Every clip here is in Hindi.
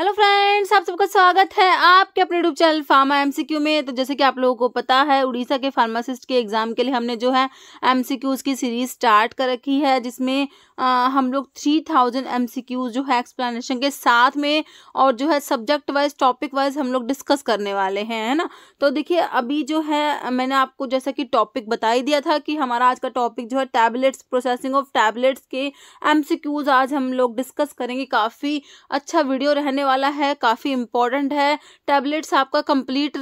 हेलो फ्रेंड्स आप सबका स्वागत है आपके अपने यूट्यूब चैनल फार्मा एमसीक्यू में तो जैसे कि आप लोगों को पता है उड़ीसा के फार्मासिस्ट के एग्ज़ाम के लिए हमने जो है एमसीक्यूज़ की सीरीज स्टार्ट कर रखी है जिसमें आ, हम लोग थ्री थाउजेंड एम जो है एक्सप्लेनेशन के साथ में और जो है सब्जेक्ट वाइज टॉपिक वाइज हम लोग डिस्कस करने वाले हैं है ना तो देखिए अभी जो है मैंने आपको जैसा कि टॉपिक बता ही दिया था कि हमारा आज का टॉपिक जो है टैबलेट्स प्रोसेसिंग ऑफ टैबलेट्स के एम आज हम लोग डिस्कस करेंगे काफ़ी अच्छा वीडियो रहने वाला है काफ़ी इंपॉर्टेंट है टैबलेट्स आपका कंप्लीट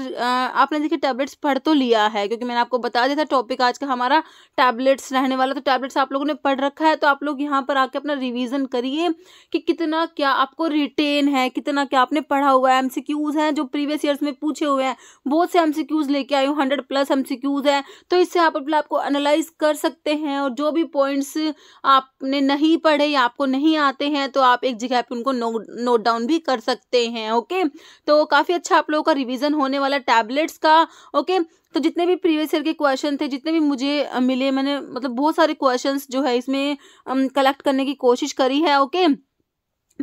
आपने देखिए टैबलेट्स पढ़ तो लिया है क्योंकि मैंने आपको बता दिया था टॉपिक आज का हमारा टैबलेट्स रहने वाला तो टैबलेट्स आप लोगों ने पढ़ रखा है तो आप लोग यहाँ पर आके अपना रिविज़न करिए कि कितना क्या आपको रिटेन है कितना क्या आपने पढ़ा हुआ है एम हैं जो प्रीवियस ईयर्स में पूछे हुए हैं बहुत से एम लेके आई हूँ हंड्रेड प्लस एम हैं तो इससे आप अपने आपको एनालाइज कर सकते हैं और जो भी पॉइंट्स आपने नहीं पढ़े या आपको नहीं आते हैं तो आप एक जगह पर उनको नोट डाउन भी कर कर सकते हैं ओके तो काफ़ी अच्छा आप लोगों का रिविज़न होने वाला टैबलेट्स का ओके तो जितने भी प्रीवियस ईयर के क्वेश्चन थे जितने भी मुझे मिले मैंने मतलब बहुत सारे क्वेश्चंस जो है इसमें कलेक्ट करने की कोशिश करी है ओके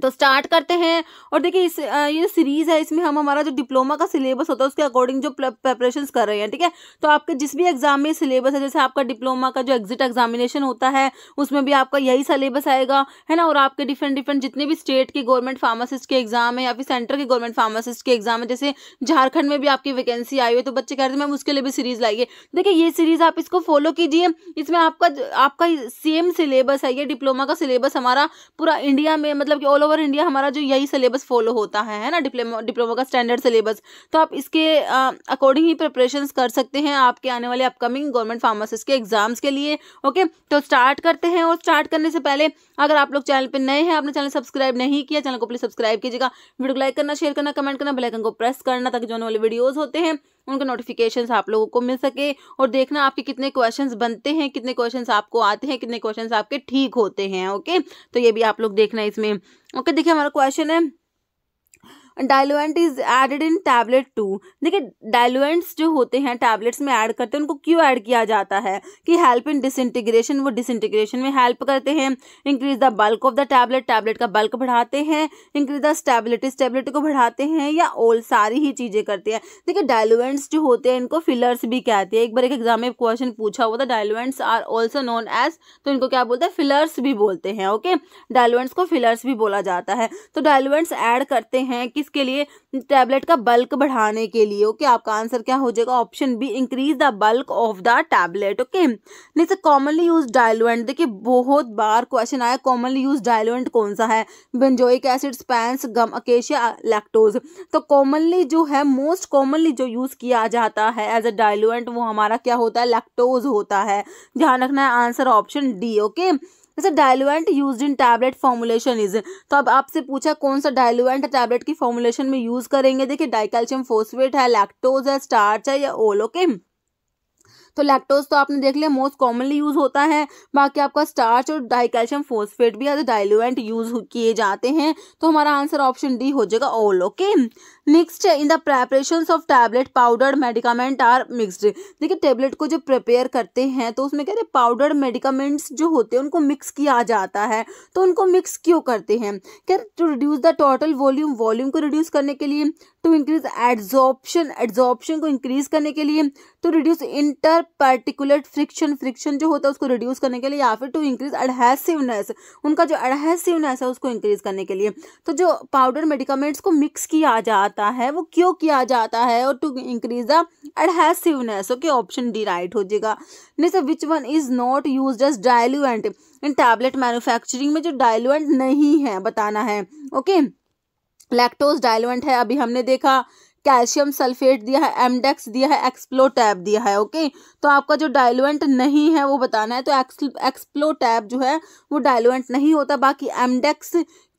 तो स्टार्ट करते हैं और देखिए इस ये सीरीज़ है इसमें हम हमारा जो डिप्लोमा का सिलेबस होता है उसके अकॉर्डिंग जो प्रेपरेशंस कर रहे हैं ठीक है तो आपके जिस भी एग्जाम में सिलेबस है जैसे आपका डिप्लोमा का जो एग्जिट एग्जामिनेशन होता है उसमें भी आपका यही सिलेबस आएगा है ना और आपके डिफरेंट डिफरेंट जितने भी स्टेट के गवर्नमेंट फार्मासिस्ट के एग्जाम है या फिर सेंटर के गवर्नमेंट फार्मासिस्ट के एग्जाम है जैसे झारखंड में भी आपकी वैकेंसी आई हुई तो बच्चे कह रहे थे मैम उसके लिए भी सीरीज़ लाइए देखिए ये सीरीज़ आप इसको फॉलो कीजिए इसमें आपका आपका सेम सिलेबस है ये डिप्लोमा का सिलेबस हमारा पूरा इंडिया में मतलब कि ऑल ओवर इंडिया हमारा जो यही सिलेबस फॉलो होता है है ना डिप्लोमा डिप्लोमा का स्टैंडर्ड सिलेबस तो आप इसके अकॉर्डिंग ही प्रिपरेशन कर सकते हैं आपके आने वाले अपकमिंग गवर्नमेंट फार्मासिस्ट के एग्जाम्स के लिए ओके तो स्टार्ट करते हैं और स्टार्ट करने से पहले अगर आप लोग चैनल पर नए हैं आपने चैनल सब्सक्राइब नहीं किया चैनल को प्लीज सब्सक्राइब कीजिएगा वीडियो को लाइक करना शेयर करना कमेंट करना बेलाइकन को प्रेस करना ताकि जो आने वाले वीडियोज़ होते हैं उनका नोटिफिकेशन आप लोगों को मिल सके और देखना आपके कितने क्वेश्चन बनते हैं कितने क्वेश्चन आपको आते हैं कितने क्वेश्चन आपके ठीक होते हैं ओके तो ये भी आप लोग देखना इसमें ओके देखिए हमारा क्वेश्चन है diluent is added in tablet to देखिए डायलुएंट्स जो होते हैं टैबलेट्स में ऐड करते हैं उनको क्यों ऐड किया जाता है कि हेल्प इन डिसइंटीग्रेशन वो डिसइंटीग्रेशन में हेल्प करते हैं increase the bulk of the tablet tablet का बल्क बढ़ाते हैं इंक्रीज द स्टेबिलिटी स्टेबिलिटी को बढ़ाते हैं या ओल सारी ही चीज़ें करते हैं देखिए डायलुएंट्स जो होते हैं इनको फिलर्स भी कहते हैं एक बार एक एग्जाम में क्वेश्चन पूछा हुआ था diluents are also known as तो इनको क्या बोलते हैं फिलर्स भी बोलते हैं ओके डायलुएंट्स को फिलर्स भी बोला जाता है तो डायलुएंट्स ऐड करते हैं कि किसके लिए टैबलेट का बल्क बढ़ाने के लिए ओके आपका आंसर क्या हो जाएगा option B increase the bulk of the tablet okay next commonly used diluent देखिए बहुत बार क्वेश्चन आया कॉमनली यूज डायलोवेंट कौन सा है benzoic acid spans gum acacia lactose तो कॉमनली जो है मोस्ट कॉमनली जो यूज़ किया जाता है एज अ डायलोवेंट वो हमारा क्या होता है लैक्टोज होता है ध्यान रखना है आंसर ऑप्शन डी ओके जैसे diluent used in tablet formulation is तो अब आपसे पूछा कौन सा डायलुएंट टैबलेट की फॉर्मुलेशन में यूज करेंगे देखिए डाइकैल्शियम फोस्फेट है लैक्टोज है स्टार्च है या ओल ओके तो लैक्टोज तो आपने देख लिया मोस्ट कॉमनली यूज़ होता है बाकी आपका स्टार्च और डाइकैल्शियम फोस्फेट भी एज डाइल्यूएंट यूज़ किए जाते हैं तो हमारा आंसर ऑप्शन डी हो जाएगा all okay next in the preparation of tablet powder medicament are mixed देखिए टेबलेट को जब प्रिपेयर करते हैं तो उसमें कहते हैं पाउडर मेडिकामेंट्स जो होते हैं उनको मिक्स किया जाता है तो उनको मिक्स क्यों करते हैं कह to reduce the total volume volume को रिड्यूस करने के लिए टू इंक्रीज एड्जॉर्प्शन एड्जॉर्प्शन को इंक्रीज करने के लिए to reduce inter particular friction friction जो होता है उसको रिड्यूस करने के लिए या फिर टू इंक्रीज एडहेसिवनेस उनका जो एडहेसिवनेस है उसको इंक्रीज करने के लिए तो जो पाउडर मेडिकामेंट्स को मिक्स किया जाता जाता है वो क्यों किया जाता है और to increase the adhesiveness okay option D right हो जाएगा next which one is not use as diluent in tablet manufacturing में जो डायलुएंट नहीं है बताना है ओके लैक्टोज डायलुएंट है अभी हमने देखा कैल्शियम सल्फेट दिया है एमडेक्स दिया है एक्सप्लोटैब दिया है ओके तो आपका जो डायलुएंट नहीं है वो बताना है तो एक्सप्लोटैब जो है वो डायलुएंट नहीं होता बाकी Amdex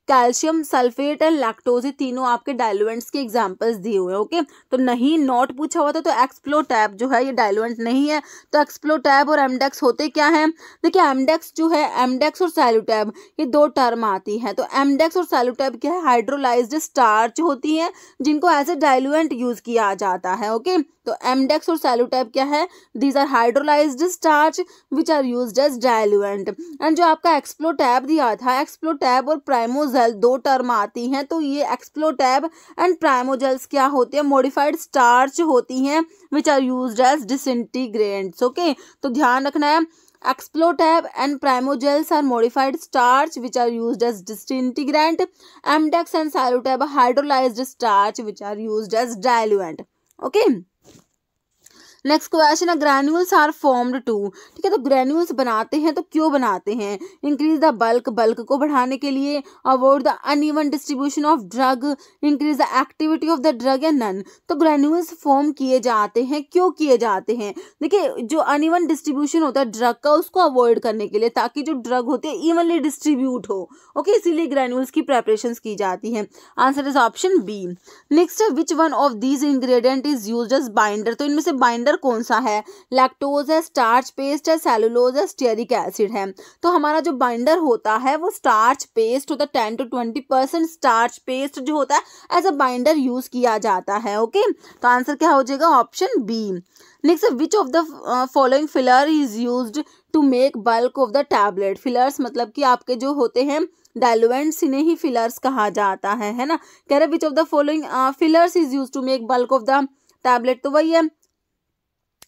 calcium sulphate and lactose ये तीनों आपके डायलुएंट्स के एग्जाम्पल्स दिए हुए हैं ओके तो नहीं नॉट पूछा हुआ था तो एक्सप्लोटैब जो है ये डायलुएंट नहीं है तो एक्सप्लोटैब और एमडेक्स होते क्या हैं देखिए एमडेक्स जो है एमडेक्स और सैल्यूटैब ये दो टर्म आती हैं तो एमडेक्स और सैल्यूटैब क्या है हाइड्रोलाइज स्टार्च होती हैं जिनको एज ए डायलुएंट यूज़ किया जाता है ओके तो एमडेक्स e और सेलोटाइप क्या है these are hydrolyse starch which are use as diluent and जो आपका एक्सप्लोटैब दिया था एक्सप्लोटैब और प्राइमोजेल दो टर्म आती हैं तो ये एक्सप्लोटैब एंड प्राइमोजेल्स क्या होते हैं मॉडिफाइड स्टार्च होती हैं which are use as disintegrants okay तो ध्यान रखना है Explotab and Primojels are modified starch which are use as disintegrant. Amdex and Salutab are hydrolyzed starch which are used as diluent. Okay. Next question है ग्रैन्यूल्स आर फॉर्म्ड टू ठीक है तो ग्रैन्यूल्स बनाते हैं तो क्यों बनाते हैं इंक्रीज द बल्क बल्क को बढ़ाने के लिए avoid the uneven distribution of drug increase the activity of the drug and none तो ग्रैन्यूल्स फॉर्म किए जाते हैं क्यों किए जाते हैं देखिए जो अनइवन डिस्ट्रीब्यूशन होता है ड्रग का उसको अवॉइड करने के लिए ताकि जो ड्रग होते हैं इवनली डिस्ट्रीब्यूट हो ओके इसीलिए ग्रैन्यूल्स की प्रेपरेशन की जाती है answer is option B next which one of these ingredient is use as binder तो इनमें से बाइंडर स्तर कौन सा है लैक्टोज है स्टार्च पेस्ट है सेलुलोज है स्टेरिक एसिड है तो हमारा जो बाइंडर होता है वो स्टार्च पेस्ट होता है ten to twenty percent starch paste जो होता है एज अ बाइंडर यूज किया जाता है ओके तो आंसर क्या हो जाएगा option B next which of the following filler is use to make bulk of the tablet fillers मतलब कि आपके जो होते हैं डायलुएंट्स इन्हें ही फिलर्स कहा जाता है है ना कह रहे which of the following fillers is use to make bulk of the tablet तो वही है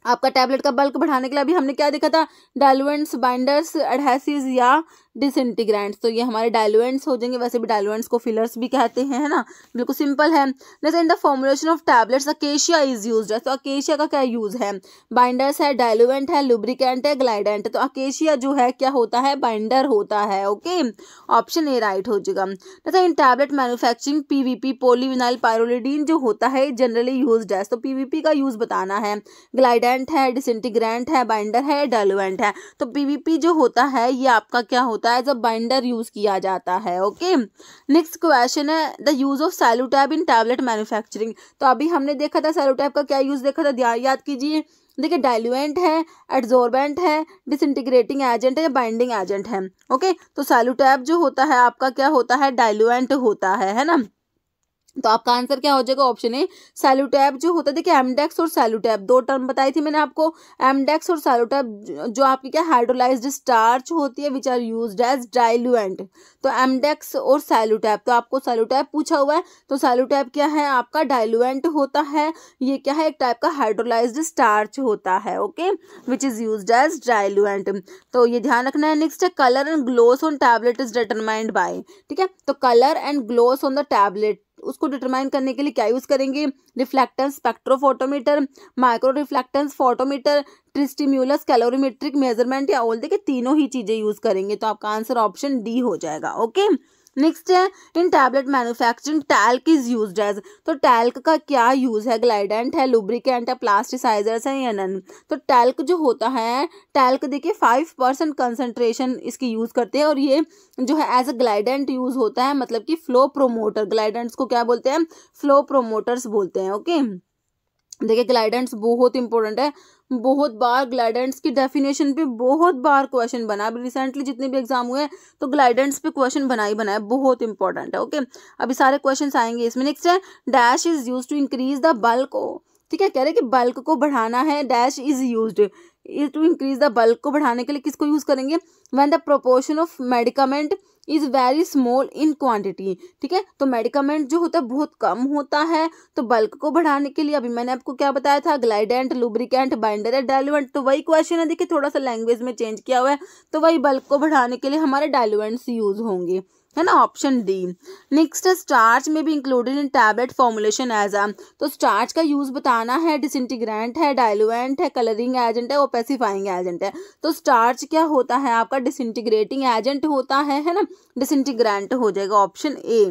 आपका टैबलेट का बल्क बढ़ाने के लिए अभी हमने क्या देखा था डायलुएंट्स बाइंडर्स एडहेसिव या डिसइंटीग्रेंट्स तो ये हमारे डायलुएंट्स हो जाएंगे वैसे भी डायलुएंट्स को फिलर्स भी कहते हैं है ना बिल्कुल सिंपल है जैसे in the formulation of tablets acacia is use है तो अकेशिया का क्या यूज है बाइंडर्स है डायलुएंट है लुब्रिकेंट है ग्लाइडेंट तो अकेशिया जो है क्या होता है बाइंडर होता है ओके ऑप्शन ए राइट हो जाएगा जैसे in tablet we PVP polyvinyl pyrrolidine जो होता है जनरली यूज है तो पीवीपी का यूज बताना है ग्लाइडेंट है डिसइंटीग्रेंट है बाइंडर है डायलुएंट है तो पीवीपी जो होता है ये आपका क्या होता है होता है एज अ बाइंडर यूज किया जाता है ओके नेक्स्ट क्वेश्चन है the use of Celutab in tablet manufacturing तो अभी हमने देखा था सैलोटैब का क्या यूज देखा था ध्यान याद कीजिए देखिए डाइल्यूएंट है एड्जोर्बेंट है डिसइंटीग्रेटिंग एजेंट है या बाइंडिंग एजेंट है ओके तो सैलोटैब जो होता है आपका क्या होता है डाइल्यूएंट होता है है ना तो आपका आंसर क्या हो जाएगा ऑप्शन ए सैल्यूटैप जो होता है देखिए एमडेक्स और सैल्यूटैप दो टर्म बताई थी मैंने आपको एमडेक्स और सैल्यूटैप जो आपकी क्या हाइड्रोलाइज्ड स्टार्च होती है which are use as diluent तो एमडेक्स और सैल्यूटैप तो आपको सैल्यूटैप पूछा हुआ है तो सैल्यूटैप क्या है आपका डायलुएंट होता है ये क्या है एक टाइप का हाइड्रोलाइज स्टार्च होता है okay which is use as diluent तो ये ध्यान रखना है नेक्स्ट है colour and gloss on tablet is determined by ठीक है तो colour and gloss on the tablet उसको डिटरमाइन करने के लिए क्या यूज़ करेंगे reflectance spectrophotometer micro reflectance photometer tristimulus colorimetric measurement या ओल देखिए तीनों ही चीज़ें यूज़ करेंगे तो आपका आंसर ऑप्शन डी हो जाएगा ओके नेक्स्ट है in tablet manufacturing talc is use as तो टैल्क का क्या यूज़ है ग्लाइडेंट है लुब्रिकेंट है प्लास्टिसाइजर्स है या नन तो टैल्क जो होता है टैल्क देखिए फाइव परसेंट कंसनट्रेशन इसकी यूज़ करते हैं और ये जो है एज अ ग्लाइडेंट यूज़ होता है मतलब कि फ्लो प्रोमोटर ग्लाइडेंट्स को क्या बोलते हैं फ्लो प्रोमोटर्स बोलते हैं ओके देखिए ग्लाइडेंट्स बहुत इंपॉर्टेंट है बहुत बार ग्लाइडेंट्स की डेफिनेशन पे बहुत बार क्वेश्चन बना अभी रिसेंटली जितने भी एग्जाम हुए हैं तो ग्लाइडेंट्स पे क्वेश्चन बना ही बना है बहुत इंपॉर्टेंट है ओके अभी सारे क्वेश्चन आएंगे इसमें नेक्स्ट है dash is use to increase the bulk ठीक है कह रहे कि बल्क को बढ़ाना है dash is use to increase the bulk को बढ़ाने के लिए किसको यूज करेंगे when the proportion of medicament is very small in quantity ठीक है तो मेडिकामेंट जो होता है बहुत कम होता है तो बल्क को बढ़ाने के लिए अभी मैंने आपको क्या बताया था ग्लाइडेंट लुब्रिकेंट बाइंडर है डायलुएंट तो वही क्वेश्चन है देखिए थोड़ा सा लैंग्वेज में चेंज किया हुआ है तो वही बल्क को बढ़ाने के लिए हमारे डायलुएंट्स यूज़ होंगे है ना ऑप्शन डी नेक्स्ट स्टार्च में भी included in tablet formulation as a तो स्टार्च का यूज बताना है डिसइंटीग्रेंट है डायलोवेंट है कलरिंग एजेंट है ओपेसिफाइंग एजेंट है तो स्टार्च क्या होता है आपका डिसइंटीग्रेटिंग एजेंट होता है है ना डिसइंटीग्रेंट हो जाएगा ऑप्शन ए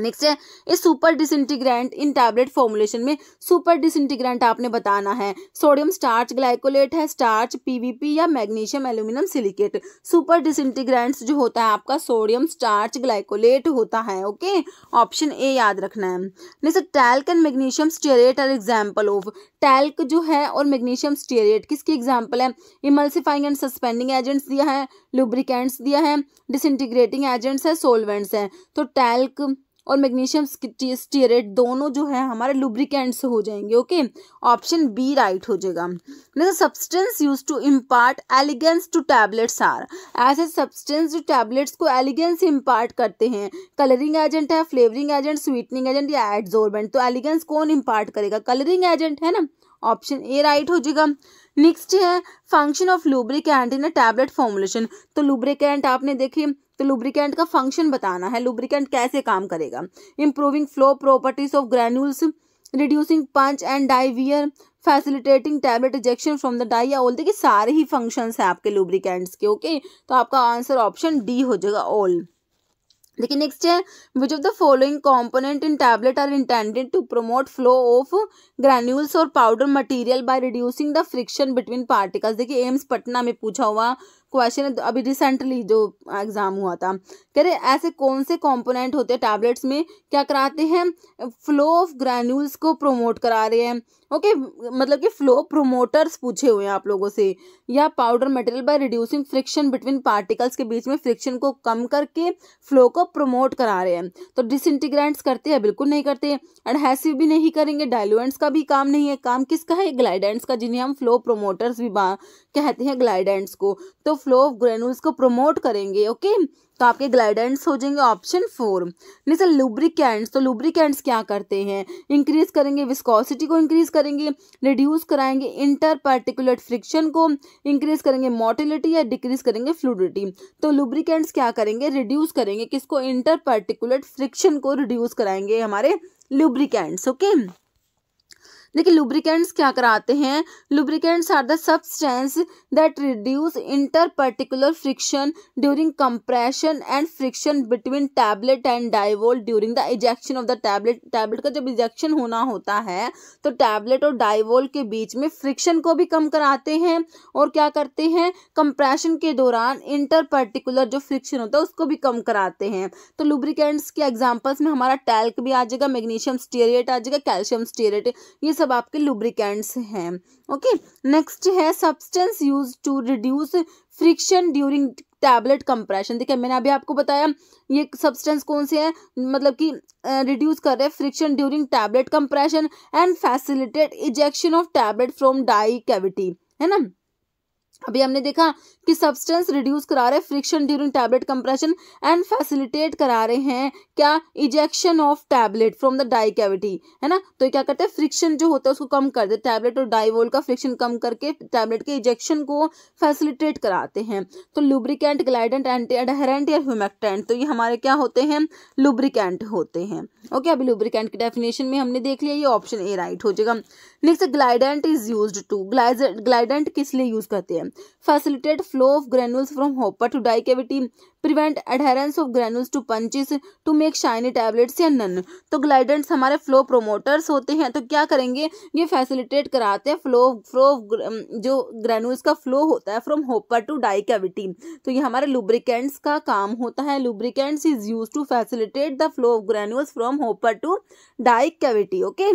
नेक्स्ट है a super disintegrant in tablet formulation में सुपर डिसइंटीग्रेंट आपने बताना है सोडियम स्टार्च ग्लाइकोलेट है स्टार्च पीवीपी या magnesium aluminium silicate super disintegrants जो होता है आपका सोडियम स्टार्च ग्लाइकोलेट होता है ओके ऑप्शन ए याद रखना है next talc and magnesium stearate are example of talc जो है और मैग्नीशियम स्टेरेट किसकी एग्जाम्पल है इमल्सिफाइंग एंड सस्पेंडिंग एजेंट्स दिया है लुब्रिकेंट्स दिया है डिसइंटीग्रेटिंग एजेंट्स है सोलवेंट्स हैं तो टैल्क और मैग्नीशियम स्टीरेट दोनों जो है हमारे लुब्रिकेंट्स हो जाएंगे ओके ऑप्शन बी राइट हो जाएगा next substance use to impart elegance to tablets are ऐसे सब्सटेंस जो टैबलेट्स को एलिगेंस इम्पार्ट करते हैं कलरिंग एजेंट है फ्लेवरिंग एजेंट स्वीटनिंग एजेंट या एड्जोर्बेंट तो एलिगेंस कौन इम्पार्ट करेगा कलरिंग एजेंट है ना ऑप्शन ए राइट हो जाएगा नेक्स्ट है function of lubricant in a tablet formulation तो लुब्रिकेंट आपने देखे तो लुब्रिकेंट का फंक्शन बताना है लुब्रिकेंट कैसे काम करेगा improving flow properties of granules reducing punch and die wear facilitating tablet ejection from the die all देखिए सारे ही फंक्शन हैं आपके लुब्रिकेंट्स के ओके तो आपका आंसर ऑप्शन डी हो जाएगा ऑल देखिए नेक्स्ट है which of the following component in tablet are intended to promote flow of granules और powder material by reducing the friction between particles देखिए एम्स पटना में पूछा हुआ क्वेश्चन है तो अभी रिसेंटली जो एग्ज़ाम हुआ था कह रहे ऐसे कौन से कॉम्पोनेंट होते हैं टैबलेट्स में क्या कराते हैं फ्लो ऑफ ग्रैन्यूल्स को प्रोमोट करा रहे हैं ओके मतलब कि फ्लो प्रोमोटर्स पूछे हुए हैं आप लोगों से या powder material by reducing friction between particles के बीच में फ्रिक्शन को कम करके फ्लो को प्रोमोट करा रहे हैं तो डिसइंटीग्रेंट्स करते हैं बिल्कुल नहीं करते एडहेसिव भी नहीं करेंगे डायलुएंट्स का भी काम नहीं है काम किसका है ग्लाइडेंट्स का जिन्हें हम फ्लो प्रोमोटर्स भी कहते हैं ग्लाइडेंट्स को तो फ्लो ऑफ ग्रेनुल्स को प्रोमोट करेंगे ओके तो आपके ग्लाइडेंट्स हो जाएंगे ऑप्शन फोर सर लुब्रिकेंट्स तो लुब्रिकेंट्स क्या करते हैं इंक्रीज करेंगे विस्कोसिटी को इंक्रीज करेंगे रिड्यूस कराएंगे इंटर पार्टिकुलेट फ्रिक्शन को इंक्रीज करेंगे मोटिलिटी या डिक्रीज करेंगे फ्लूडिटी तो लुब्रिकेंट्स क्या करेंगे रिड्यूस करेंगे किसको इंटर पार्टिकुलेट फ्रिक्शन को रिड्यूस कराएंगे हमारे लुब्रिकेंट्स ओके okay? देखिए लुब्रिकेंट्स क्या कराते हैं lubricants are the substance that reduce inter particular friction during compression and friction between tablet and die wall during the ejection of the tablet tablet का जब इजेक्शन होना होता है तो टैबलेट और डाइवोल के बीच में फ्रिक्शन को भी कम कराते हैं और क्या करते हैं कंप्रेशन के दौरान इंटर पर्टिकुलर जो फ्रिक्शन होता है उसको भी कम कराते हैं तो लुब्रिकेंट्स के एग्जाम्पल्स में हमारा टैल्क भी आ जाएगा मैग्नीशियम स्टेरेट आ जाएगा कैल्शियम स्टेरेट ये सब आपके लुब्रिकेंट्स हैं ओके नेक्स्ट है substance use to reduce friction during tablet compression देखिए मैंने अभी आपको बताया ये सब्सटेंस कौन से हैं मतलब कि रिड्यूस कर रहे हैं friction during tablet compression and facilitate ejection of tablet from die cavity है ना अभी हमने देखा कि सब्सटेंस रिड्यूस करा रहे friction during tablet compression and facilitate करा रहे हैं क्या ejection of tablet from the die cavity है ना तो क्या करते हैं फ्रिक्शन जो होता है उसको कम कर दे टैबलेट और डाईवोल का फ्रिक्शन कम करके टैबलेट के इजेक्शन को फैसिलिटेट कराते हैं तो लुब्रिकेंट ग्लाइडेंट एंटी एडहरेंट या ह्यूमेक्टेंट तो ये हमारे क्या होते हैं लुब्रिकेंट होते हैं ओके अभी लुब्रिकेंट की डेफिनेशन में हमने देख लिया ये ऑप्शन ए राइट हो जाएगा next glidant is use to glidant किस लिए यूज करते हैं facilitate flow of granules from hopper to die cavity prevent adherence of granules to punches to make shiny tablets या none तो ग्लाइडेंट्स हमारे फ्लो प्रोमोटर्स होते हैं तो क्या करेंगे ये फैसिलिटेट कराते हैं फ्लो फ्लो जो ग्रेनुल्स का फ्लो होता है from hopper to die cavity तो ये हमारे लुब्रिकेंट्स का काम होता है lubricants is use to facilitate the flow of granules from hopper to die cavity okay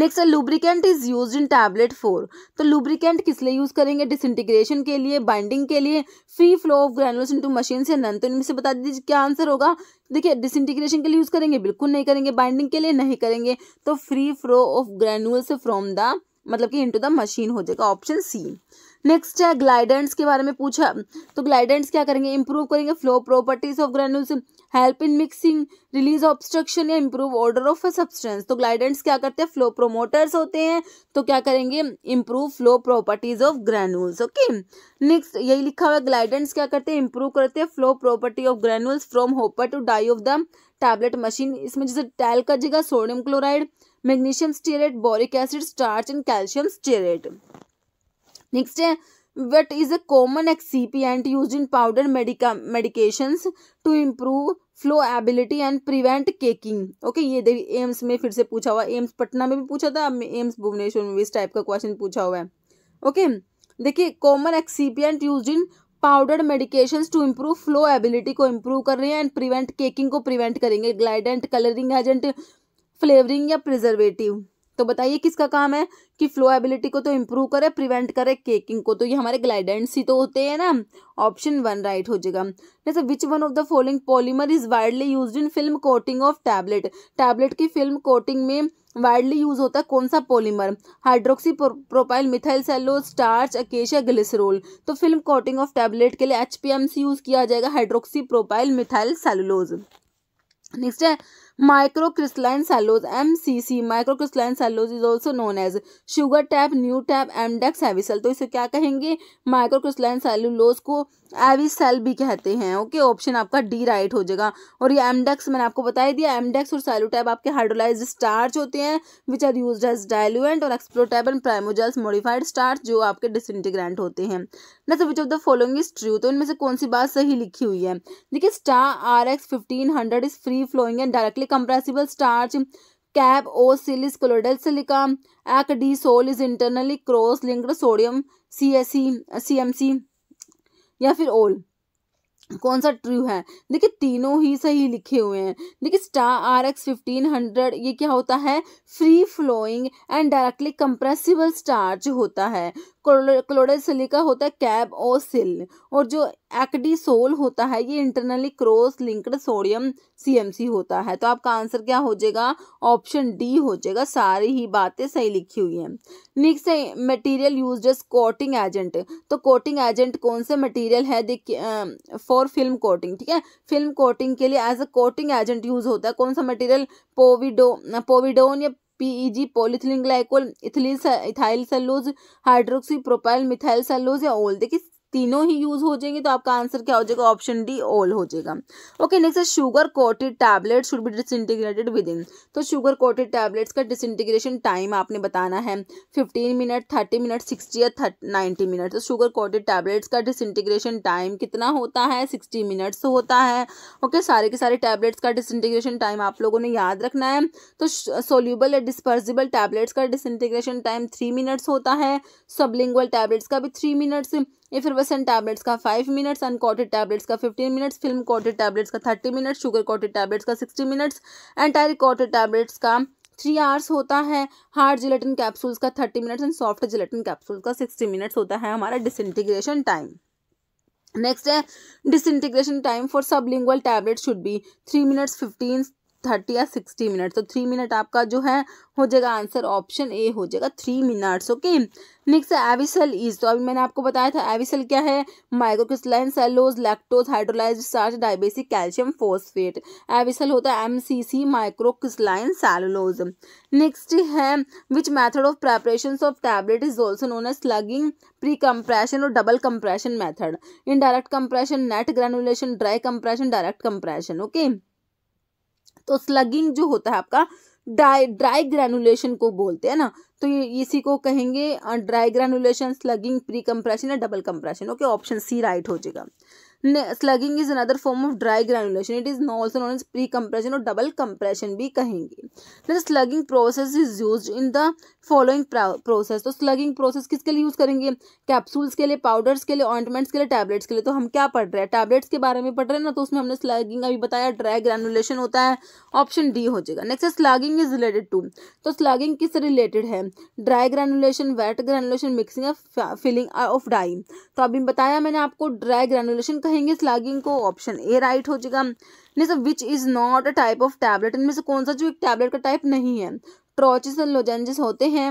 next lubricant is use in tablet for तो लुब्रिकेंट किस लिए यूज करेंगे डिसइंटीग्रेशन के लिए बाइंडिंग के लिए free flow of granules into machine से नन तो इनमें से बता दीजिए क्या आंसर होगा देखिए डिसइंटीग्रेशन के लिए यूज करेंगे बिल्कुल नहीं करेंगे बाइंडिंग के लिए नहीं करेंगे तो free flow of granules from the मतलब कि इनटू द मशीन हो जाएगा ऑप्शन सी नेक्स्ट है ग्लाइडेंट्स के बारे में पूछा तो ग्लाइडेंट्स क्या करेंगे इंप्रूव करेंगे flow properties of granules help in mixing release obstruction या improve order of a substance तो ग्लाइडेंट्स क्या करते हैं फ्लो प्रोमोटर्स होते हैं तो क्या करेंगे improve flow properties of granules okay next यही लिखा हुआ है ग्लाइडेंट्स क्या करते हैं इंप्रूव करते हैं flow property of granules from hopper to die of the tablet machine इसमें जैसे टैल का जगह sodium chloride magnesium stearate boric acid starch and calcium stearate next है what is a common excipient use in powder medica medications to improve flowability and prevent caking okay ये देखिए एम्स में फिर से पूछा हुआ एम्स पटना में भी पूछा था अब एम्स भुवनेश्वर में भी इस टाइप का क्वेश्चन पूछा हुआ है ओके देखिए common excipient use in powder medications to improve flowability को इम्प्रूव कर रहे हैं एंड प्रिवेंट केकिंग को प्रिवेंट करेंगे ग्लाइडेंट कलरिंग एजेंट फ्लेवरिंग या प्रिजर्वेटिव तो बताइए किसका काम है कि फ्लोएबिलिटी को तो इम्प्रूव करे प्रिवेंट करे केकिंग को तो ये हमारे ग्लाइडेंट्स ही तो होते हैं ना ऑप्शन वन राइट हो जाएगा जैसे which one of the following polymer is widely use in film coating of tablet tablet की फिल्म कोटिंग में वाइडली यूज होता है कौन सा polymer hydroxy propyl methyl cello starch acacia glycerol तो फिल्म कोटिंग ऑफ टैबलेट के लिए एच यूज किया जाएगा hydroxy propyl methyl cellulose next है microcrystalline cellulose Microcrystalline C MCC microcrystalline cellulose is also known as sugar tap, new tap, amdex, avicel तो इसे क्या कहेंगे माइक्रोक्रिस्टलाइन सेलोलोज को एविसेल भी कहते हैं ओके ऑप्शन आपका डी राइट हो जाएगा और ये एमडेक्स मैंने आपको बता ही दिया एमडेक्स और सेलुटैप आपके हाइड्रोलाइज स्टार्च होते हैं which are use as diluent और Explotab and Primojels modified starch जो आपके डिसइंटीग्रेंट होते हैं ना सब which of the following is true तो इनमें से कौन सी बात सही लिखी हुई है देखिए Sta R X fifteen hundred is free flowing and directly compressible starch Cab O Sil colloidal silica Ac Di Sol is internally cross linked sodium C S C C M C या फिर ओल कौन सा ट्रू है देखिए तीनों ही सही लिखे हुए हैं देखिए Sta R X fifteen hundred ये क्या होता है free flowing and directly compressible starch होता है क्लोडेसिलिका होता है कैब और सिल और जो एक्डिसोल होता है ये internally cross linked sodium CMC होता है तो आपका आंसर क्या हो जाएगा ऑप्शन डी हो जाएगा सारी ही बातें सही लिखी हुई हैं नेक्स्ट है मटेरियल यूज कोटिंग एजेंट तो कोटिंग एजेंट कौन से मटेरियल है देख फॉर फिल्म कोटिंग ठीक है फिल्म कोटिंग के लिए as a coating agent use होता है कौन सा मटेरियल पोविडो पोविडोन या PEG polyethylene glycol ethylene ethyl cellulose hydroxy propyl methyl cellulose या ओल देखिए तीनों ही यूज हो जाएंगे तो आपका आंसर क्या हो जाएगा ऑप्शन डी ऑल हो जाएगा ओके नेक्स्ट है sugar coated tablet should be integrated with in तो शुगर कोटेड टैबलेट्स का डिसइंटीग्रेशन टाइम आपने बताना है fifteen minute thirty minute sixty या नाइन्टी मिनट तो शुगर कोटेड टैबलेट्स का डिसइंटीग्रेशन टाइम कितना होता है सिक्सटी मिनट्स होता है ओके सारे के सारे टैबलेट्स का डिसइंटीग्रेशन टाइम आप लोगों ने याद रखना है तो सोल्यूबल या डिस्पर्जिबल टैबलेट्स का डिसइंटीग्रेशन टाइम थ्री मिनट्स होता है सबलिंगल टैबलेट्स का भी थ्री मिनट्स इफरवेसन टैबलेट्स का फाइव मिनट्स अनकॉटेड टैबलेट्स का fifteen minutes film coated tablets का thirty minutes sugar coated tablets का sixty minutes enteric coated tablets का थ्री आवर्स होता है हार्ड जिलेटिन कैप्सूल्स का thirty minutes and soft gelatin capsule का सिक्सटी मिनट्स होता है हमारा डिसइंटीग्रेशन टाइम नेक्स्ट है disintegration time for sublingual tablet should be three minutes fifteen thirty या सिक्सटी मिनट तो थ्री मिनट आपका जो है हो जाएगा आंसर ऑप्शन ए हो जाएगा three minutes okay next Avicel is तो अभी मैंने आपको बताया था एविसल क्या है microcrystalline cellulose lactose hydrolysed starch dibasic calcium phosphate Avicel होता है M C C microcrystalline cellulose next है which method of preparation of tablet is also known as slugging pre compression और double compression method in direct compression wet granulation dry compression direct compression okay okay? तो स्लगिंग जो होता है आपका ड्राई ड्राई ग्रेनुलेशन को बोलते हैं ना तो इसी को कहेंगे dry granulation slugging pre compression या double compression okay option C right हो जाएगा slugging is another form of dry granulation it is also known as pre compression और डबल कंप्रेशन भी कहेंगे slugging process is use in the following process तो स्लगिंग प्रोसेस किसके लिए यूज़ करेंगे कैप्सूल्स के लिए पाउडर्स के लिए ऑइंटमेंट्स के लिए टैबलेट्स के लिए तो हम क्या पढ़ रहे हैं टैबलेट्स के बारे में पढ़ रहे हैं ना तो उसमें हमने स्लगिंग अभी बताया ड्राई ग्रेनुलेशन होता है ऑप्शन डी हो जाएगा next slugging is related to तो स्लगिंग किससे रिलेटेड है dry granulation wet granulation mixing of filling of die तो अभी बताया मैंने आपको ड्राई ग्रेनुलेशन कहीं कहेंगे स्लैगिंग को ऑप्शन ए राइट हो जाएगा नहीं sir which is not a type of tablet इनमें से कौन सा जो एक टैबलेट का टाइप नहीं है ट्रॉचिस एंड लोजेंजेस होते हैं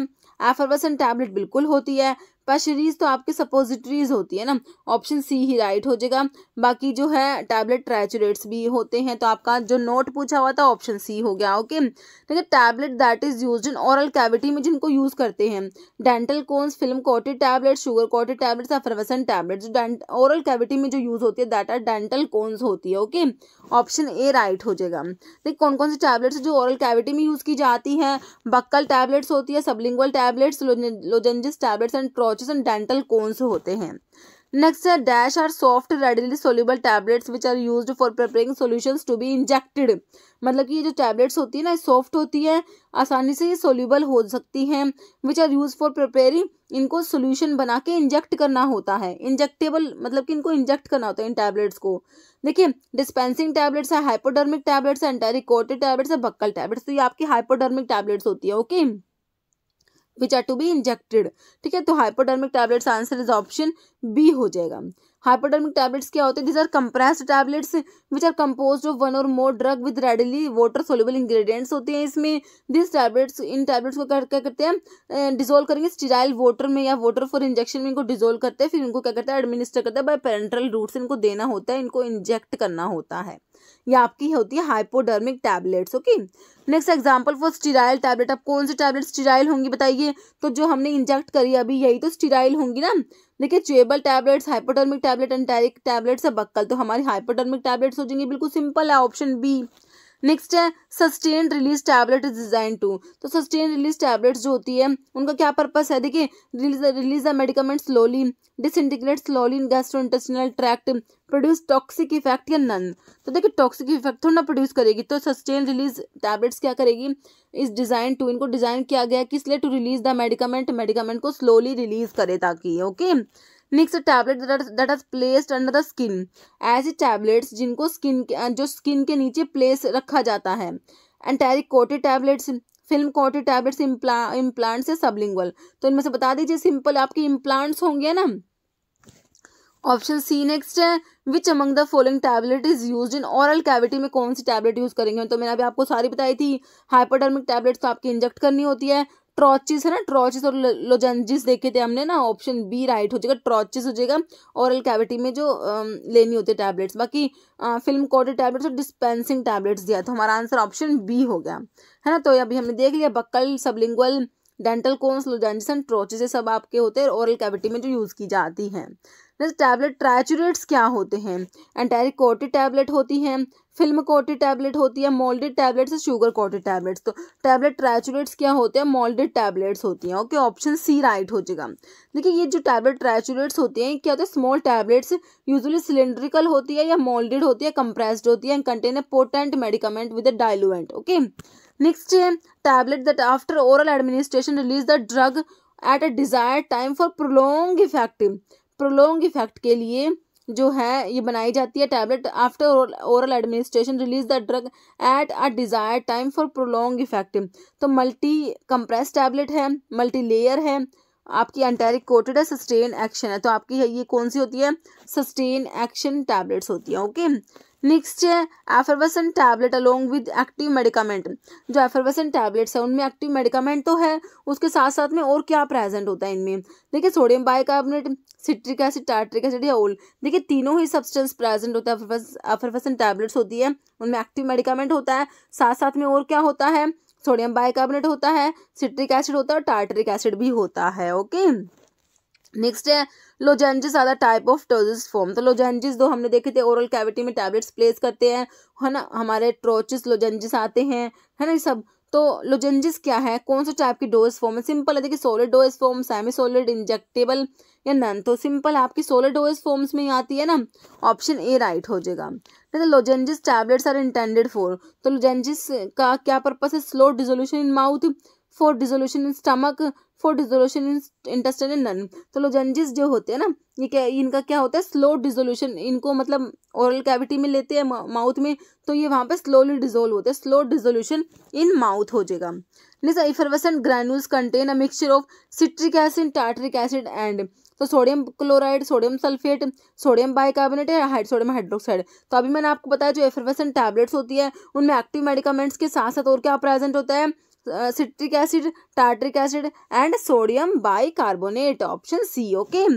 एफरवसन टैबलेट बिल्कुल होती है पैशरीज तो आपके सपोजिटरीज होती है ना ऑप्शन सी ही राइट हो जाएगा बाकी जो है टैबलेट ट्रैचुरेट्स भी होते हैं तो आपका जो नोट पूछा हुआ था ऑप्शन सी हो गया ओके देखिए tablet that is use in oral cavity में जिनको यूज़ करते हैं dental cones film coated tablet sugar coated tablets effervescent tablets जो ओरल कैविटी में जो यूज़ होती है दैट आर डेंटल कोन्स होती है ओके ऑप्शन ए राइट हो जाएगा देखिए कौन कौन से टैबलेट्स जो ओरल कैविटी में यूज़ की जाती है बक्कल टैबलेट्स होती है sublingual tablets lozenges tablets and pouches and dental cones होते हैं नेक्स्ट है dash are soft readily soluble tablets which are use for preparing solution to be injected मतलब कि ये जो टैबलेट्स होती है ना सॉफ्ट होती है आसानी से ये सोल्यूबल हो सकती हैं which are use for preparing इनको सोल्यूशन बना के इंजेक्ट करना होता है इंजेक्टेबल मतलब कि इनको इंजेक्ट करना होता है इन टैबलेट्स को देखिए डिस्पेंसिंग टैबलेट्स है हाइपोडर्मिक टैबलेट्स है एंटेरिकोटेड टैबलेट्स है बक्कल टैबलेट्स तो ये आपकी हाइपोडर्मिक टैबलेट्स होती है okay okay? Which are to be injected ठीक है तो hypodermic tablets answer is option B हो जाएगा हाइपोडर्मिक टैबलेट्स क्या होते हैं this are compressed tablets which are composed of one or more drug with readily water soluble ingredients होते हैं इसमें दिस टैबलेट्स इन टैबलेट्स को क्या करते हैं डिजोल्व करेंगे स्टीराइल वाटर में या वाटर फॉर इंजेक्शन में इनको डिजोल्व करते हैं फिर इनको क्या करते हैं एडमिनिस्टर करते हैं बाय पेरेंट्रल रूट से इनको देना होता है इनको इंजेक्ट करना होता है ये आपकी होती है hypodermic tablets okay next example for sterile tablet अब कौन सी टैबलेट स्टीराइल होंगी बताइए तो जो हमने इंजेक्ट करी अभी यही तो स्टीराइल होंगी ना देखिए chewable tablets hypodermic tablet enteric tablets है बक्कल तो हमारी हाइपोडर्मिक टैबलेट्स हो जाएंगी बिल्कुल सिंपल है ऑप्शन बी नेक्स्ट है sustain release tablet is design to तो सस्टेन रिलीज टैबलेट जो होती है उनका क्या पर्पस है देखिए release the medicament slowly disintegrate slowly in gastro intestinal tract produce toxic effect या नन तो देखिए टॉक्सिक इफेक्ट थोड़ा प्रोड्यूस करेगी तो सस्टेन रिलीज टैबलेट्स क्या करेगी इस डिज़ाइन टू इनको डिज़ाइन किया गया किस लिए to release the medicament medicament को स्लोली रिलीज करे ताकि okay next tablet that are placed under the skin ऐसे टैबलेट्स जिनको स्किन जो स्किन के नीचे प्लेस रखा जाता है enteric coated tablets film coated tablets इम्प्ला इम्प्लांट्स या सबलिंगल तो इनमें से बता दीजिए सिंपल आपके इम्प्लांट्स होंगे ना ऑप्शन सी नेक्स्ट है which among the following tablet is use in oral cavity में कौन सी टैबलेट यूज करेंगे तो मैंने अभी आपको सारी बताई थी हाइपोडर्मिक टैबलेट्स तो आपकी इंजेक्ट करनी होती है ट्रॉचिस है ना ट्रॉचिस और लोजेंजिस देखे थे हमने ना ऑप्शन बी राइट हो जाएगा ट्रॉचिस हो जाएगा औरल कैविटी में जो लेनी होती है टैबलेट्स बाकी फिल्म कोटेड टैबलेट्स और डिस्पेंसिंग टैबलेट्स दिया तो हमारा आंसर ऑप्शन बी हो गया है ना तो अभी हमने देख लिया buccal sublingual dental cones lozenges and troches सब आपके होते हैं औरल कैविटी में जो यूज़ की जाती हैं जैसे टैबलेट ट्रैचुरेट्स क्या होते हैं एंटेरिक कोटेड टैबलेट होती हैं फिल्म कोटेड टैबलेट होती है मोल्डेड टैबलेट्स और शुगर कोटेड टैबलेट्स तो टैबलेट ट्रैचुरेट्स क्या होते हैं मोल्डेड टैबलेट्स होती हैं ओके ऑप्शन सी राइट हो जाएगा देखिए ये जो टैबलेट ट्रैचुरेट्स होते हैं क्या होते हैं स्मॉल टैबलेट्स यूजली सिलेंड्रिकल होती है या मोल्डेड होती है कंप्रेस्ड होती है and contain a potent medicament with a diluent okay next है tablet that after oral administration release the drug at a desire time for prolong effective prolong effect के लिए जो है ये बनाई जाती है tablet after oral administration release the drug at a desire time for prolong effect तो मल्टी कंप्रेस टैबलेट है मल्टी लेयर है आपकी एंटेरिक कोटेड है सस्टेन एक्शन है तो आपकी ये कौन सी होती है सस्टेन एक्शन टैबलेट्स होती है ओके नेक्स्ट है effervescent tablet along with active medicament जो एफरवसन टैबलेट्स है उनमें एक्टिव मेडिकामेंट तो है उसके साथ साथ में और क्या प्रेजेंट होता है इनमें देखिए sodium bicarbonate citric acid tartaric acid या ओल देखिए तीनों ही सब्सटेंस प्रेजेंट होता है एफरवसन टैबलेट्स होती है उनमें एक्टिव मेडिकामेंट होता है साथ साथ में और क्या होता है सोडियम बाइकार्बोनेट होता है सिट्रिक एसिड होता है और टार्टरिक एसिड भी होता है ओके नेक्स्ट है lozenges are the type of troches form तो लोजेंजिस दो हमने देखे थे ओरल कैविटी में टैबलेट्स प्लेस करते हैं है ना हमारे ट्रोचिस लोजेंजिस आते हैं है ना ये सब तो लोजेंजिस क्या है कौन सा टाइप की डोज फॉर्म है सिंपल है देखिए solid dose form semi solid injectable या नन तो सिंपल आपकी सोलिड डोज फॉर्म्स में ही आती है ना ऑप्शन ए राइट हो जाएगा तो lozenges tablets are intended for तो लोजेंजिस का क्या पर्पज है slow dissolution in mouth for dissolution in stomach for dissolution in intestine none lozenges जो होते हैं ना ये क्या इनका क्या होता है स्लो डिजोल्यूशन इनको मतलब ओरल कैविटी में लेते हैं माउथ में तो ये वहाँ पे स्लोली डिजोल्व होते हैं स्लो डिजोल्यूशन इन माउथ हो जाएगा next effervescent granules contain a mixture of citric acid tartaric acid and तो sodium chloride sodium sulphate sodium bicarbonate या हाइड सोडियम हाइड्रोक्साइड तो अभी मैंने आपको बताया जो एफरवेसेंट टैबलेट्स होती है उनमें एक्टिव मेडिकामेंट्स के साथ साथ और क्या प्रेजेंट होता है citric acid tartaric acid and sodium bicarbonate option C okay